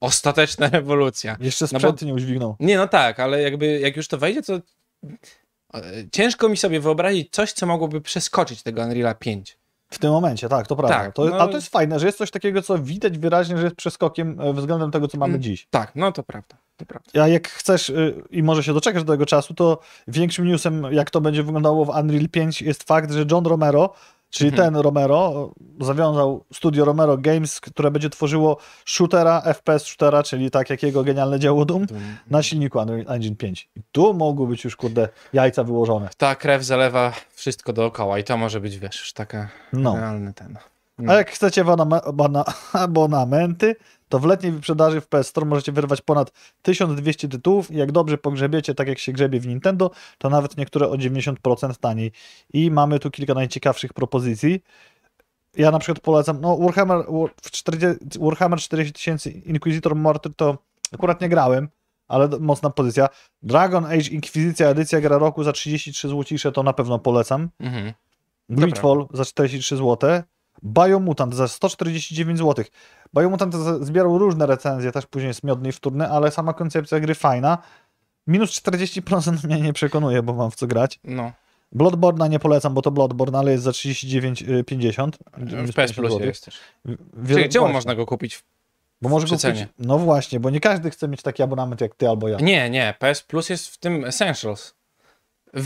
ostateczna rewolucja. Jeszcze sprzęt no bo, nie udźwignął. Nie, no tak, ale jakby jak już to wejdzie, to e, ciężko mi sobie wyobrazić coś, co mogłoby przeskoczyć tego Unreal 5. W tym momencie, tak, to prawda. Tak, to, no... Ale to jest fajne, że jest coś takiego, co widać wyraźnie, że jest przeskokiem e, względem tego, co mamy mm, dziś. Tak, no to prawda. To prawda. Ja, jak chcesz y, i może się doczekasz do tego czasu, to większym newsem, jak to będzie wyglądało w Unreal 5, jest fakt, że John Romero Czyli mhm. ten Romero zawiązał studio Romero Games, które będzie tworzyło shootera, FPS shootera, czyli tak jak jego genialne dzieło Doom, mhm. na silniku Unreal Engine 5. I tu mogły być już, kurde, jajca wyłożone. Ta krew zalewa wszystko dookoła i to może być, wiesz, już taka no. realny ten. No. A jak chcecie abonamenty, to w letniej wyprzedaży w PS Store możecie wyrwać ponad 1200 tytułów i jak dobrze pogrzebiecie, tak jak się grzebie w Nintendo, to nawet niektóre o 90% taniej. I mamy tu kilka najciekawszych propozycji. Ja na przykład polecam, no Warhammer, War, 40, Warhammer 40 Inquisitor Mortar to akurat nie grałem, ale mocna pozycja. Dragon Age Inkwizycja, edycja gra roku za 33 zł, to na pewno polecam. Mhm. Greedfall za 43 zł. Biomutant za 149 zł. Biomutant zbierał różne recenzje, też później jest miodny i wtórny, ale sama koncepcja gry fajna. Minus 40% mnie nie przekonuje, bo mam w co grać. No. Bloodborne nie polecam, bo to Bloodborne, ale jest za 39,50. E, no, w PS Plus jest też. Wiele... Czemu można go kupić bo może kupić, cenie. No właśnie, bo nie każdy chce mieć taki abonament jak ty albo ja. Nie, nie, PS Plus jest w tym Essentials.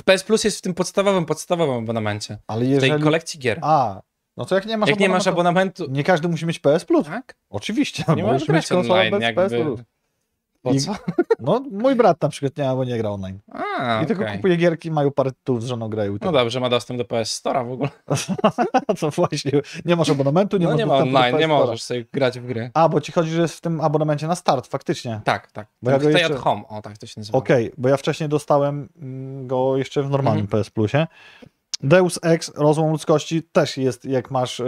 PS Plus jest w tym podstawowym, podstawowym abonamencie. Ale jeżeli... W tej kolekcji gier. A, no to jak nie masz, jak nie masz abonamentu. Nie każdy musi mieć PS Plus. Tak? Oczywiście. Nie no, możesz mieć konsolę bez jakby... PS Plus. Po co? I, no, mój brat na przykład nie, bo nie gra online. A, I tylko kupuje gierki, mają parę tu z żoną grają. Tak. No dobrze, ma dostęp do PS Store'a w ogóle. co właśnie, nie masz abonamentu, nie no, masz nie ma online, nie możesz sobie grać w gry. A, bo ci chodzi, że jest w tym abonamencie na start, faktycznie. Tak, tak. Bo Ten ja go jeszcze... at home, o tak to się nazywa. Okej, okay, bo ja wcześniej dostałem mm, go jeszcze w normalnym mhm. PS Plusie. Deus Ex, rozłom ludzkości też jest, jak masz, y,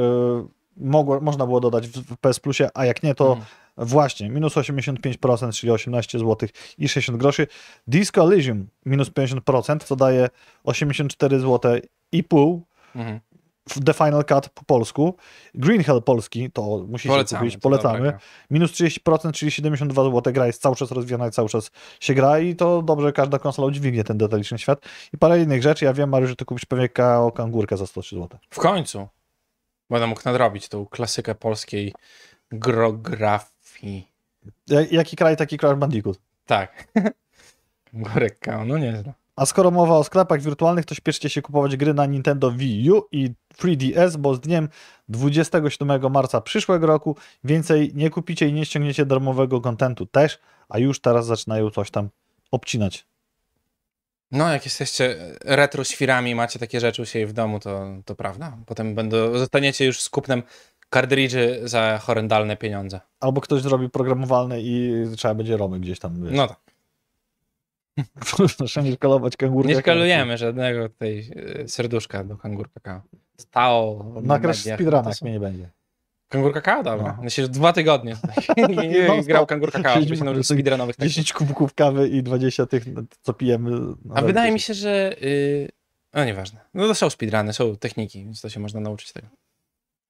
mogło, można było dodać w, w PS Plusie, a jak nie, to mhm. właśnie minus 85%, czyli 18 zł i 60 groszy. Disco Elysium minus 50%, co daje 84 zł i pół. Mhm w The Final Cut po polsku. Green Hell polski, to musicie polecamy, kupić, polecamy. Minus 30%, czyli 72 zł. Gra jest cały czas rozwijana i cały czas się gra i to dobrze, każda konsola udźwignie ten detaliczny świat. I parę innych rzeczy. Ja wiem, Mariusz, że ty kupisz pewnie KO Kangurkę za 103 zł. W końcu będę mógł nadrobić tą klasykę polskiej grografii. Jaki kraj, taki kraj bandicoot. Tak. Górek K, no nieźle. A skoro mowa o sklepach wirtualnych, to śpieszcie się kupować gry na Nintendo Wii U i 3DS, bo z dniem 27 marca przyszłego roku więcej nie kupicie i nie ściągniecie darmowego kontentu też, a już teraz zaczynają coś tam obcinać. No, jak jesteście retro świrami, macie takie rzeczy u siebie w domu, to, to prawda. Potem będą, zostaniecie już z kupnem kartridży za horrendalne pieniądze. Albo ktoś zrobi programowalne i trzeba będzie romy gdzieś tam. Wiesz. No tak. Proszę nie szkalować kangurka. Nie szkalujemy żadnego tej e, serduszka do kangurka K. Stao. Nagrasz speedrunach mnie nie będzie. Kangurka K, dawno. No. Myślę, że dwa tygodnie. nie, no, grał Kangurka K, żeby się nauczył speedrunowych. 10 kubków kawy i 20 tych, co pijemy. A wydaje mi się, że... Yy... No nieważne. No to są speedruny, są techniki, więc to się można nauczyć tego.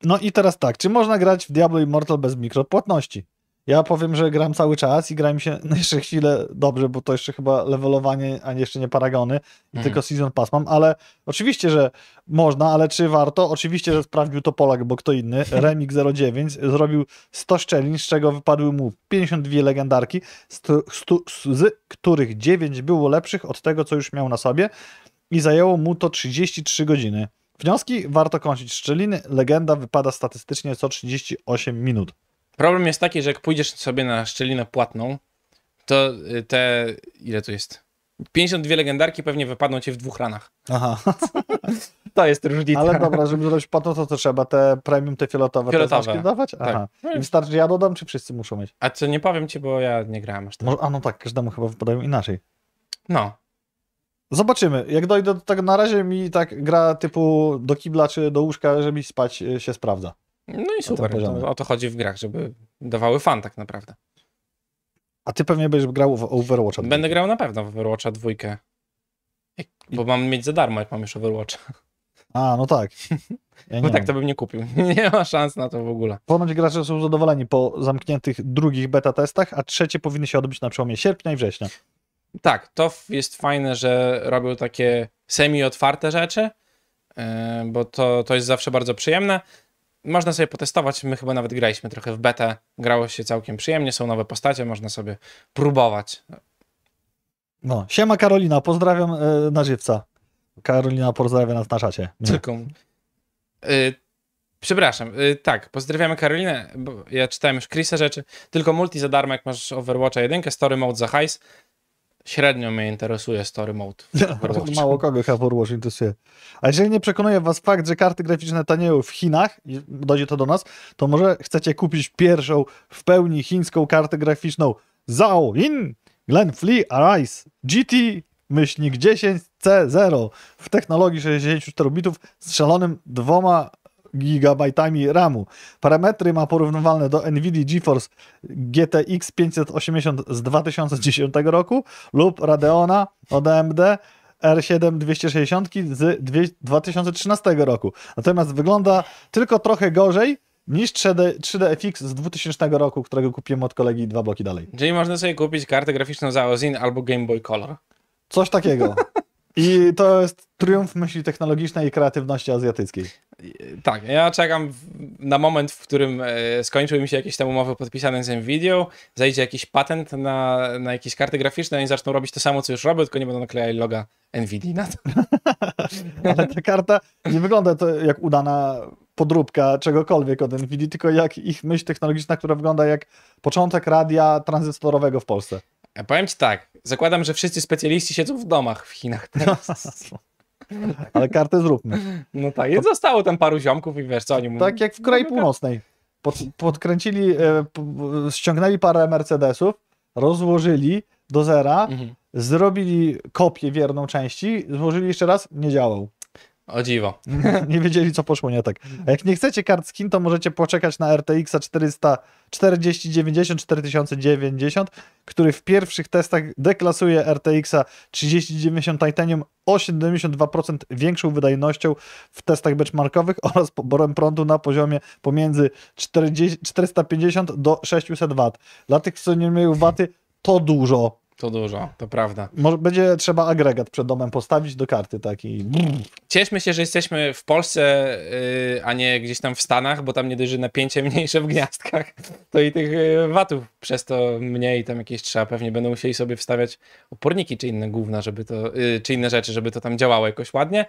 No i teraz tak, czy można grać w Diablo Immortal bez mikropłatności? Ja powiem, że gram cały czas i gra mi się jeszcze chwilę dobrze, bo to jeszcze chyba levelowanie, a jeszcze nie paragony i mm. tylko mhm. Season Pass mam, ale oczywiście, że można, ale czy warto? Oczywiście, że sprawdził to Polak, bo kto inny. Remix 09 zrobił 100 szczelin, z czego wypadły mu 52 legendarki, z, z których 9 było lepszych od tego, co już miał na sobie i zajęło mu to 33 godziny. Wnioski warto kończyć szczeliny. Legenda wypada statystycznie co 38 minut. Problem jest taki, że jak pójdziesz sobie na szczelinę płatną, to y, te. ile to jest? 52 legendarki pewnie wypadną cię w dwóch ranach. Aha. To jest różnica. Ale dobra, żeby zrobić płatno, to, to trzeba te premium, te fioletowe, fioletowe. te dawać? Tak. Aha. Tak. I wystarczy, ja dodam, czy wszyscy muszą mieć? A co, nie powiem ci, bo ja nie grałem aż tak. Może, a no tak, każdemu chyba wypadają inaczej. No. Zobaczymy. Jak dojdę do tego, tak na razie mi tak gra typu do kibla czy do łóżka, żeby spać y, się sprawdza. No i super, no to, o to chodzi w grach, żeby dawały fan tak naprawdę. A ty pewnie będziesz grał w Overwatcha. Będę grał na pewno w Overwatcha dwójkę. Bo mam mieć za darmo, jak mam już Overwatcha. A, no tak. Ja Bo tak wiem. to bym nie kupił. Nie ma szans na to w ogóle. Ponoć gracze są zadowoleni po zamkniętych drugich beta testach, a trzecie powinny się odbyć na przełomie sierpnia i września. Tak, to jest fajne, że robią takie semi-otwarte rzeczy, e, bo to, to jest zawsze bardzo przyjemne. Można sobie potestować, my chyba nawet graliśmy trochę w betę, grało się całkiem przyjemnie, są nowe postacie, można sobie próbować. No, siema Karolina, pozdrawiam yy, na żywca. Karolina pozdrawia nas na czacie. Tylko. Yy, przepraszam, yy, tak, pozdrawiamy Karolinę, bo ja czytałem już Chrisa rzeczy, tylko multi za darmo, jak masz Overwatcha 1, story mode za hajs, Średnio mnie interesuje story mode. No, mało kogo chyba Overwatch interesuje. A jeżeli nie przekonuje was fakt, że karty graficzne tanieją w Chinach, i dojdzie to do nas, to może chcecie kupić pierwszą w pełni chińską kartę graficzną Zhao In Glenflee Arise GT myślnik 10 C0 w technologii 64 bitów strzelonym dwoma gigabajtami RAMu. Parametry ma porównywalne do NVIDIA GeForce GTX 580 z 2010 roku lub Radeona od AMD R7 260 z 2013 roku. Natomiast wygląda tylko trochę gorzej niż 3D, 3DFX z 2000 roku, którego kupiłem od kolegi dwa bloki dalej. Czyli można sobie kupić kartę graficzną za Ozin albo Game Boy Color. Coś takiego. I to jest triumf myśli technologicznej i kreatywności azjatyckiej. Tak, ja czekam na moment, w którym e, skończyły mi się jakieś tam umowy podpisane z Nvidia, zajdzie jakiś patent na, na jakieś karty graficzne i zaczną robić to samo, co już robią, tylko nie będą naklejali loga Nvidia na to. Ale ta karta nie wygląda to jak udana podróbka czegokolwiek od Nvidia, tylko jak ich myśl technologiczna, która wygląda jak początek radia tranzystorowego w Polsce. Ja powiem ci tak, Zakładam, że wszyscy specjaliści siedzą w domach w Chinach teraz. Ale kartę zróbmy. No tak, jest, zostało tam paru ziomków i wiesz co oni mówią. Tak jak w Korei no, no, no. Północnej. Pod, podkręcili, e, ściągnęli parę Mercedesów, rozłożyli do zera, mhm. zrobili kopię wierną części, złożyli jeszcze raz, nie działał. O dziwo. nie wiedzieli, co poszło nie tak. A jak nie chcecie kart skin, to możecie poczekać na RTX 4090 4090, który w pierwszych testach deklasuje RTX 3090 Titanium o 72% większą wydajnością w testach benchmarkowych oraz poborem prądu na poziomie pomiędzy 40, 450 do 600 W. Dla tych, co nie mają waty, to dużo. To dużo, to prawda. Może będzie trzeba agregat przed domem postawić do karty taki. Cieszmy się, że jesteśmy w Polsce, y, a nie gdzieś tam w Stanach, bo tam nie na że napięcie mniejsze w gniazdkach, to i tych y, watów przez to mniej tam jakieś trzeba pewnie będą musieli sobie wstawiać oporniki czy inne główne, żeby to, y, czy inne rzeczy, żeby to tam działało jakoś ładnie.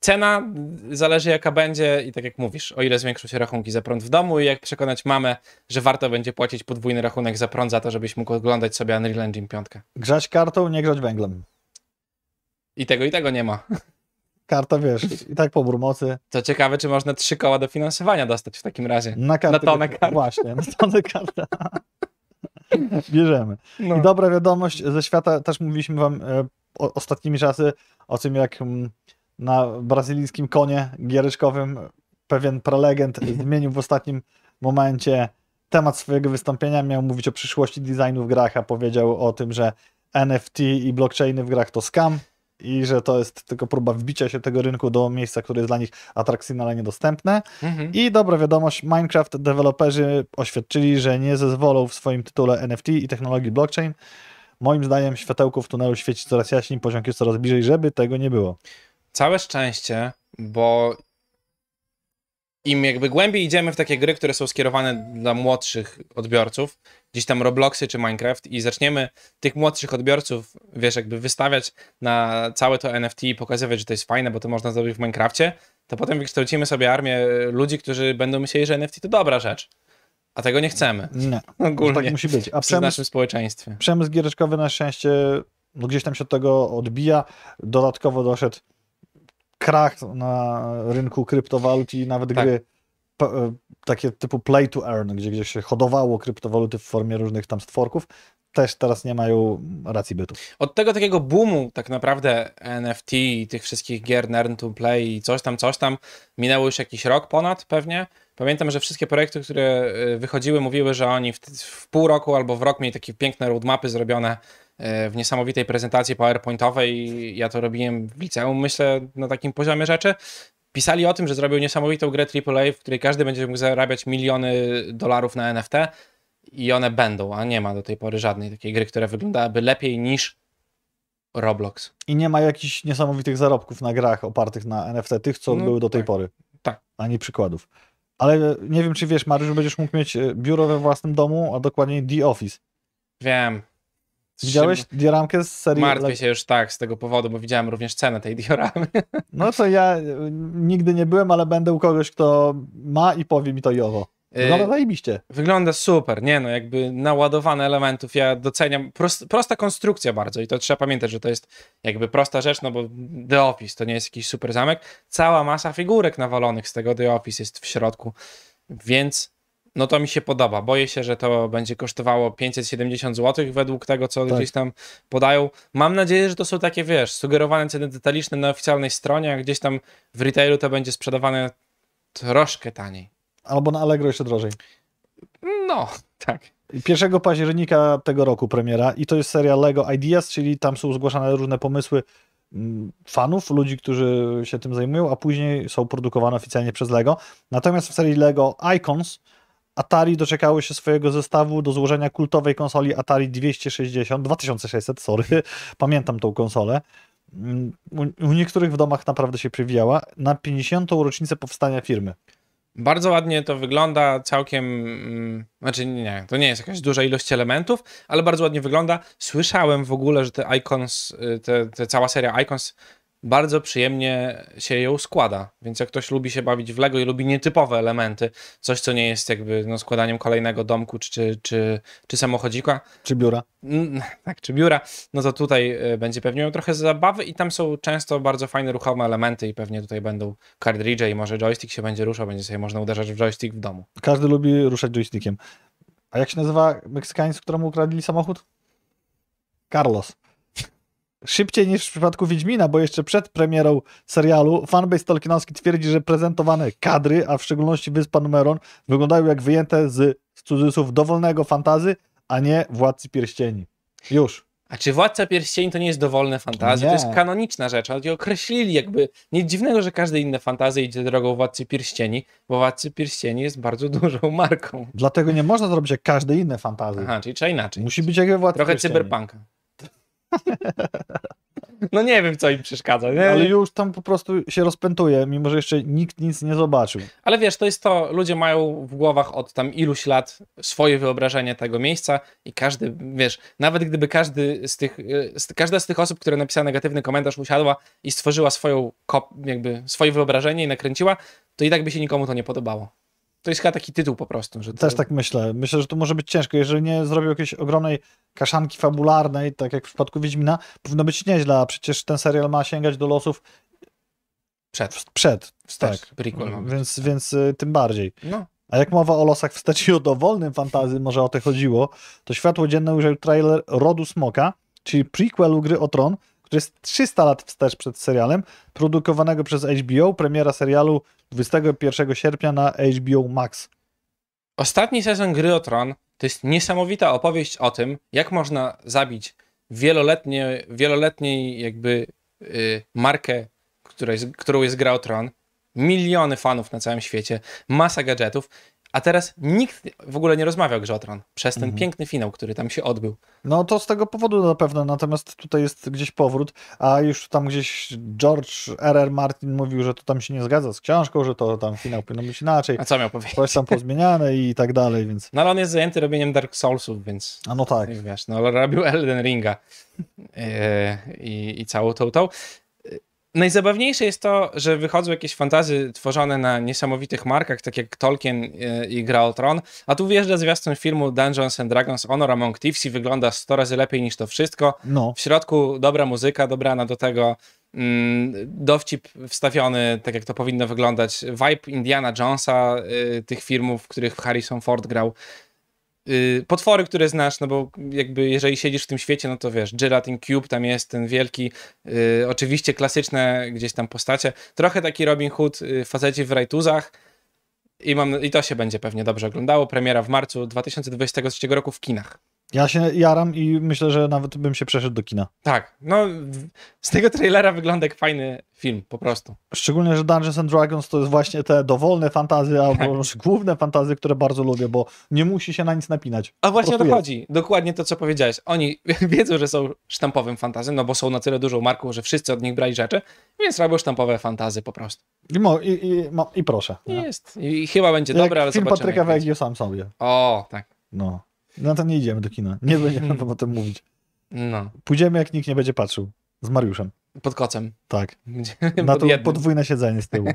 Cena zależy jaka będzie i tak jak mówisz, o ile zwiększą się rachunki za prąd w domu i jak przekonać mamę, że warto będzie płacić podwójny rachunek za prąd za to, żebyś mógł oglądać sobie Unreal Engine 5. Grzać kartą, nie grzać węglem. I tego i tego nie ma. Karta, wiesz, i tak po burmocy. Co ciekawe, czy można trzy koła dofinansowania dostać w takim razie. Na, karty, na tonę Właśnie, na tonę karta. Bierzemy. No. I dobra wiadomość ze świata, też mówiliśmy wam e, o, ostatnimi czasy o tym, jak m, mm, na brazylijskim konie giereczkowym pewien prelegent zmienił w ostatnim momencie temat swojego wystąpienia. Miał mówić o przyszłości designu w grach, a powiedział o tym, że NFT i blockchainy w grach to scam i że to jest tylko próba wbicia się tego rynku do miejsca, które jest dla nich atrakcyjne, ale niedostępne. Mhm. I dobra wiadomość, Minecraft deweloperzy oświadczyli, że nie zezwolą w swoim tytule NFT i technologii blockchain. Moim zdaniem światełko w tunelu świeci coraz jaśniej, poziom jest coraz bliżej, żeby tego nie było całe szczęście, bo im jakby głębiej idziemy w takie gry, które są skierowane dla młodszych odbiorców, gdzieś tam Robloxy czy Minecraft i zaczniemy tych młodszych odbiorców, wiesz, jakby wystawiać na całe to NFT i pokazywać, że to jest fajne, bo to można zrobić w Minecrafcie, to potem wykształcimy sobie armię ludzi, którzy będą myśleli, że NFT to dobra rzecz. A tego nie chcemy. Nie. Ogólnie. Tak musi być. A przemysł, w naszym społeczeństwie. Przemysł giereczkowy na szczęście no, gdzieś tam się od tego odbija. Dodatkowo doszedł krach na rynku kryptowalut i nawet tak. gry e, takie typu play to earn, gdzie, gdzie się hodowało kryptowaluty w formie różnych tam stworków, też teraz nie mają racji bytu. Od tego takiego boomu tak naprawdę NFT i tych wszystkich gier earn to play i coś tam, coś tam, minęło już jakiś rok ponad pewnie. Pamiętam, że wszystkie projekty, które e, wychodziły, mówiły, że oni w, w pół roku albo w rok mieli takie piękne roadmapy zrobione, w niesamowitej prezentacji PowerPointowej. Ja to robiłem w liceum, myślę, na takim poziomie rzeczy. Pisali o tym, że zrobił niesamowitą grę AAA, w której każdy będzie mógł zarabiać miliony dolarów na NFT i one będą, a nie ma do tej pory żadnej takiej gry, która wyglądałaby lepiej niż Roblox. I nie ma jakichś niesamowitych zarobków na grach opartych na NFT, tych, co no, były do tej tak, pory. Tak. Ani przykładów. Ale e, nie wiem, czy wiesz, Mariusz, będziesz mógł mieć e, biuro we własnym domu, a dokładniej The Office. Wiem, Widziałeś dioramkę z serii? Martwię się już tak z tego powodu, bo widziałem również cenę tej dioramy. No to ja e, nigdy nie byłem, ale będę u kogoś, kto ma i powie mi to i owo. Wygląda yy, zajebiście. Wygląda super, nie no, jakby naładowane elementów, ja doceniam, Prost, prosta konstrukcja bardzo i to trzeba pamiętać, że to jest jakby prosta rzecz, no bo The Office to nie jest jakiś super zamek, cała masa figurek nawalonych z tego The Office jest w środku, więc no to mi się podoba. Boję się, że to będzie kosztowało 570 zł według tego, co tak. gdzieś tam podają. Mam nadzieję, że to są takie, wiesz, sugerowane ceny detaliczne na oficjalnej stronie, a gdzieś tam w retailu to będzie sprzedawane troszkę taniej. Albo na Allegro jeszcze drożej. No, tak. 1 października tego roku premiera i to jest seria Lego Ideas, czyli tam są zgłaszane różne pomysły mm, fanów, ludzi, którzy się tym zajmują, a później są produkowane oficjalnie przez Lego. Natomiast w serii Lego Icons Atari doczekały się swojego zestawu do złożenia kultowej konsoli Atari 260, 2600, sorry, pamiętam tą konsolę. Mm, u niektórych w domach naprawdę się przywijała na 50. rocznicę powstania firmy. Bardzo ładnie to wygląda, całkiem. Mm, znaczy, nie, to nie jest jakaś duża ilość elementów, ale bardzo ładnie wygląda. Słyszałem w ogóle, że te Icons, y, te, te cała seria Icons bardzo przyjemnie się ją składa. Więc jak ktoś lubi się bawić w Lego i lubi nietypowe elementy, coś co nie jest jakby no, składaniem kolejnego domku czy, czy, czy, czy samochodzika. Czy biura. Mm, tak, czy biura, no to tutaj e, będzie pewnie miał trochę zabawy i tam są często bardzo fajne ruchome elementy i pewnie tutaj będą kartridże i może joystick się będzie ruszał, będzie sobie można uderzać w joystick w domu. Każdy lubi ruszać joystickiem. A jak się nazywa z któremu ukradli samochód? Carlos. Szybciej niż w przypadku Wiedźmina, bo jeszcze przed premierą serialu fanbase tolkienowski twierdzi, że prezentowane kadry, a w szczególności Wyspa Numeron, wyglądają jak wyjęte z, z cudzysłów dowolnego fantazy, a nie Władcy Pierścieni. Już. A czy Władca Pierścieni to nie jest dowolne fantazje? To jest kanoniczna rzecz. ale określili jakby... Nic dziwnego, że każde inne fantazje idzie drogą Władcy Pierścieni, bo Władcy Pierścieni jest bardzo dużą marką. Dlatego nie można zrobić jak każde inne fantazje. Aha, czyli trzeba inaczej. Musi być jakby we Władcy Trochę Pierścieni. cyberpunka. No nie wiem, co im przeszkadza. Nie? Ale już tam po prostu się rozpętuje, mimo że jeszcze nikt nic nie zobaczył. Ale wiesz, to jest to, ludzie mają w głowach od tam iluś lat swoje wyobrażenie tego miejsca i każdy, wiesz, nawet gdyby każdy z tych, e, każda z tych osób, które napisała negatywny komentarz, usiadła i stworzyła swoją, jakby swoje wyobrażenie i nakręciła, to i tak by się nikomu to nie podobało to jest chyba taki tytuł po prostu. Że to... Też tak myślę. Myślę, że to może być ciężko. Jeżeli nie zrobił jakiejś ogromnej kaszanki fabularnej, tak jak w przypadku Wiedźmina, powinno być nieźle, a przecież ten serial ma sięgać do losów przed. przed, wstecz, tak. Prequel mm, więc, tak. więc y, tym bardziej. No. A jak mowa o losach wstecz i o dowolnym fantazji, może o to chodziło, to światło dzienne ujrzał trailer Rodu Smoka, czyli prequelu gry o tron, który jest 300 lat wstecz przed serialem, produkowanego przez HBO, premiera serialu 21 sierpnia na HBO Max. Ostatni sezon Gry o Tron to jest niesamowita opowieść o tym, jak można zabić wieloletnie, wieloletniej jakby yy, markę, która jest, którą jest Gra o Tron, miliony fanów na całym świecie, masa gadżetów a teraz nikt w ogóle nie rozmawiał grze o tron przez ten mhm. piękny finał, który tam się odbył. No to z tego powodu na pewno, natomiast tutaj jest gdzieś powrót, a już tam gdzieś George R.R. Martin mówił, że to tam się nie zgadza z książką, że to tam finał powinno być inaczej. A co miał powiedzieć? Coś tam pozmieniane i tak dalej, więc... No ale on jest zajęty robieniem Dark Soulsów, więc... A no tak. Wiesz, no robił Elden Ringa e, i, i całą tą tą. Najzabawniejsze jest to, że wychodzą jakieś fantazy tworzone na niesamowitych markach, tak jak Tolkien e, i Gra o Tron, a tu wjeżdża zwiastun filmu Dungeons and Dragons Honor Among Thieves i wygląda 100 razy lepiej niż to wszystko. No. W środku dobra muzyka, dobrana do tego, mm, dowcip wstawiony, tak jak to powinno wyglądać, vibe Indiana Jonesa, y, tych filmów, w których Harrison Ford grał. Y, potwory, które znasz, no bo jakby jeżeli siedzisz w tym świecie, no to wiesz, Gelatin Cube, tam jest ten wielki, y, oczywiście klasyczne gdzieś tam postacie. Trochę taki Robin Hood, yy, faceci w rajtuzach. I, mam, I to się będzie pewnie dobrze oglądało. Premiera w marcu 2023 roku w kinach. Ja się jaram i myślę, że nawet bym się przeszedł do kina. Tak, no z tego trailera wygląda jak fajny film, po prostu. Szczególnie, że Dungeons and Dragons to jest właśnie te dowolne fantazje, tak. albo główne fantazje, które bardzo lubię, bo nie musi się na nic napinać. A właśnie o to chodzi. Dokładnie to, co powiedziałeś. Oni wiedzą, że są sztampowym fantazy, no bo są na tyle dużą marką, że wszyscy od nich brali rzeczy, więc robią sztampowe fantazje po prostu. I, mo, i, i, mo, i proszę. Jest. I, I, chyba będzie jak dobre, ale film zobaczymy. Film Patryka Wegi sam sobie. O, tak. No. No to nie idziemy do kina. Nie będziemy mhm. o tym mówić. No. Pójdziemy, jak nikt nie będzie patrzył. Z Mariuszem. Pod kocem. Tak. Na to podwójne siedzenie z tyłu.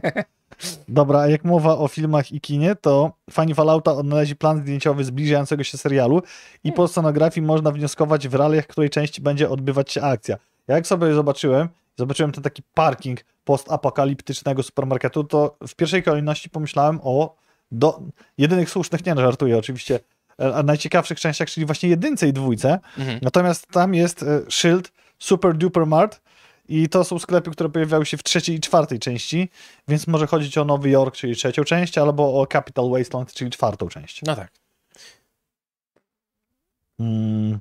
Dobra, a jak mowa o filmach i kinie, to fani Fallouta odnaleźli plan zdjęciowy zbliżającego się serialu i po scenografii można wnioskować w realiach, której części będzie odbywać się akcja. Ja jak sobie zobaczyłem, zobaczyłem ten taki parking postapokaliptycznego supermarketu, to w pierwszej kolejności pomyślałem o do jedynych słusznych, nie no, żartuję oczywiście, E, a najciekawszych częściach, czyli właśnie jedynce i dwójce. Mhm. Natomiast tam jest e, szyld Super Duper Mart i to są sklepy, które pojawiały się w trzeciej i czwartej części, więc może chodzić o Nowy Jork, czyli trzecią część, albo o Capital Wasteland, czyli czwartą część. No tak. Mm.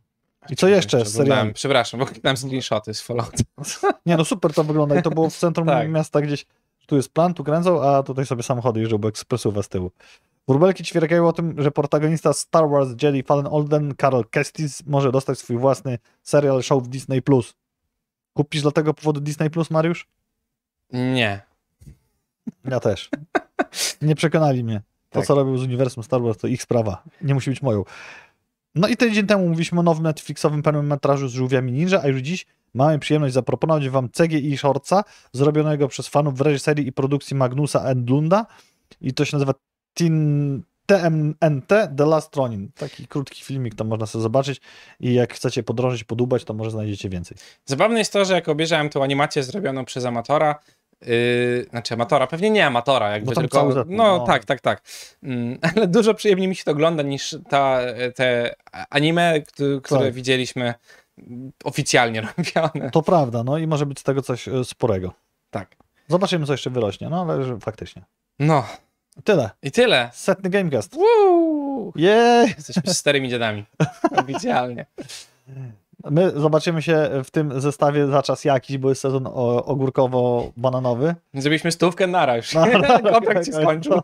I co jeszcze z serialu? Przepraszam, bo tam screenshoty z Fallouta. Nie no, super to wygląda i to było w centrum tak. miasta gdzieś. Tu jest plan, tu kręcą, a tutaj sobie samochody jeżdżą, bo ekspresowa z tyłu. Burbelki ćwierkają o tym, że protagonista Star Wars Jedi Fallen Olden, Carol Kestis, może dostać swój własny serial show w Disney+. Kupisz dla tego powodu Disney+, Mariusz? Nie. Ja też. Nie przekonali mnie. To, tak. co robił z uniwersum Star Wars, to ich sprawa. Nie musi być moją. No i tydzień temu mówiliśmy o nowym Netflixowym pełnometrażu z żółwiami ninja, a już dziś mamy przyjemność zaproponować wam CGI Shortsa, zrobionego przez fanów w reżyserii i produkcji Magnusa Endlunda i to się nazywa TIN, TMNT The Last Ronin. Taki krótki filmik tam można sobie zobaczyć i jak chcecie podrążyć, podubać, to może znajdziecie więcej. Zabawne jest to, że jak obejrzałem tę animację zrobioną przez amatora, Yy, znaczy amatora, pewnie nie amatora, jakby tylko. Ten, no, no, tak, tak, tak. Mm, ale dużo przyjemniej mi się to ogląda niż ta, te anime, które tak. widzieliśmy oficjalnie robione. To prawda, no i może być z tego coś e, sporego. Tak. Zobaczymy, co jeszcze wyrośnie, no ale faktycznie. No, Tyle. I tyle. Setny Gamecast. Woo! Yeah. Jesteśmy starymi dziadami. Oficjalnie. My zobaczymy się w tym zestawie za czas jakiś, bo jest sezon ogórkowo-bananowy. Zrobiliśmy stówkę naraz. już. No, no, Kontrakt tak, się tak, skończył.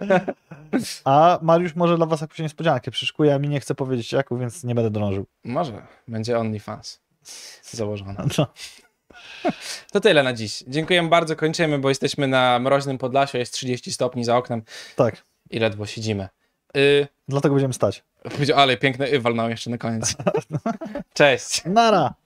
No. A Mariusz może dla was jakąś niespodziankę przyszkuje, a mi nie chce powiedzieć jaku, więc nie będę drążył. Może. Będzie OnlyFans założona. No. To tyle na dziś. Dziękuję bardzo, kończymy, bo jesteśmy na mroźnym Podlasiu, jest 30 stopni za oknem. Tak. I ledwo siedzimy. Y... Dlatego będziemy stać. ale piękny y walnął jeszcze na koniec. Cześć. Nara.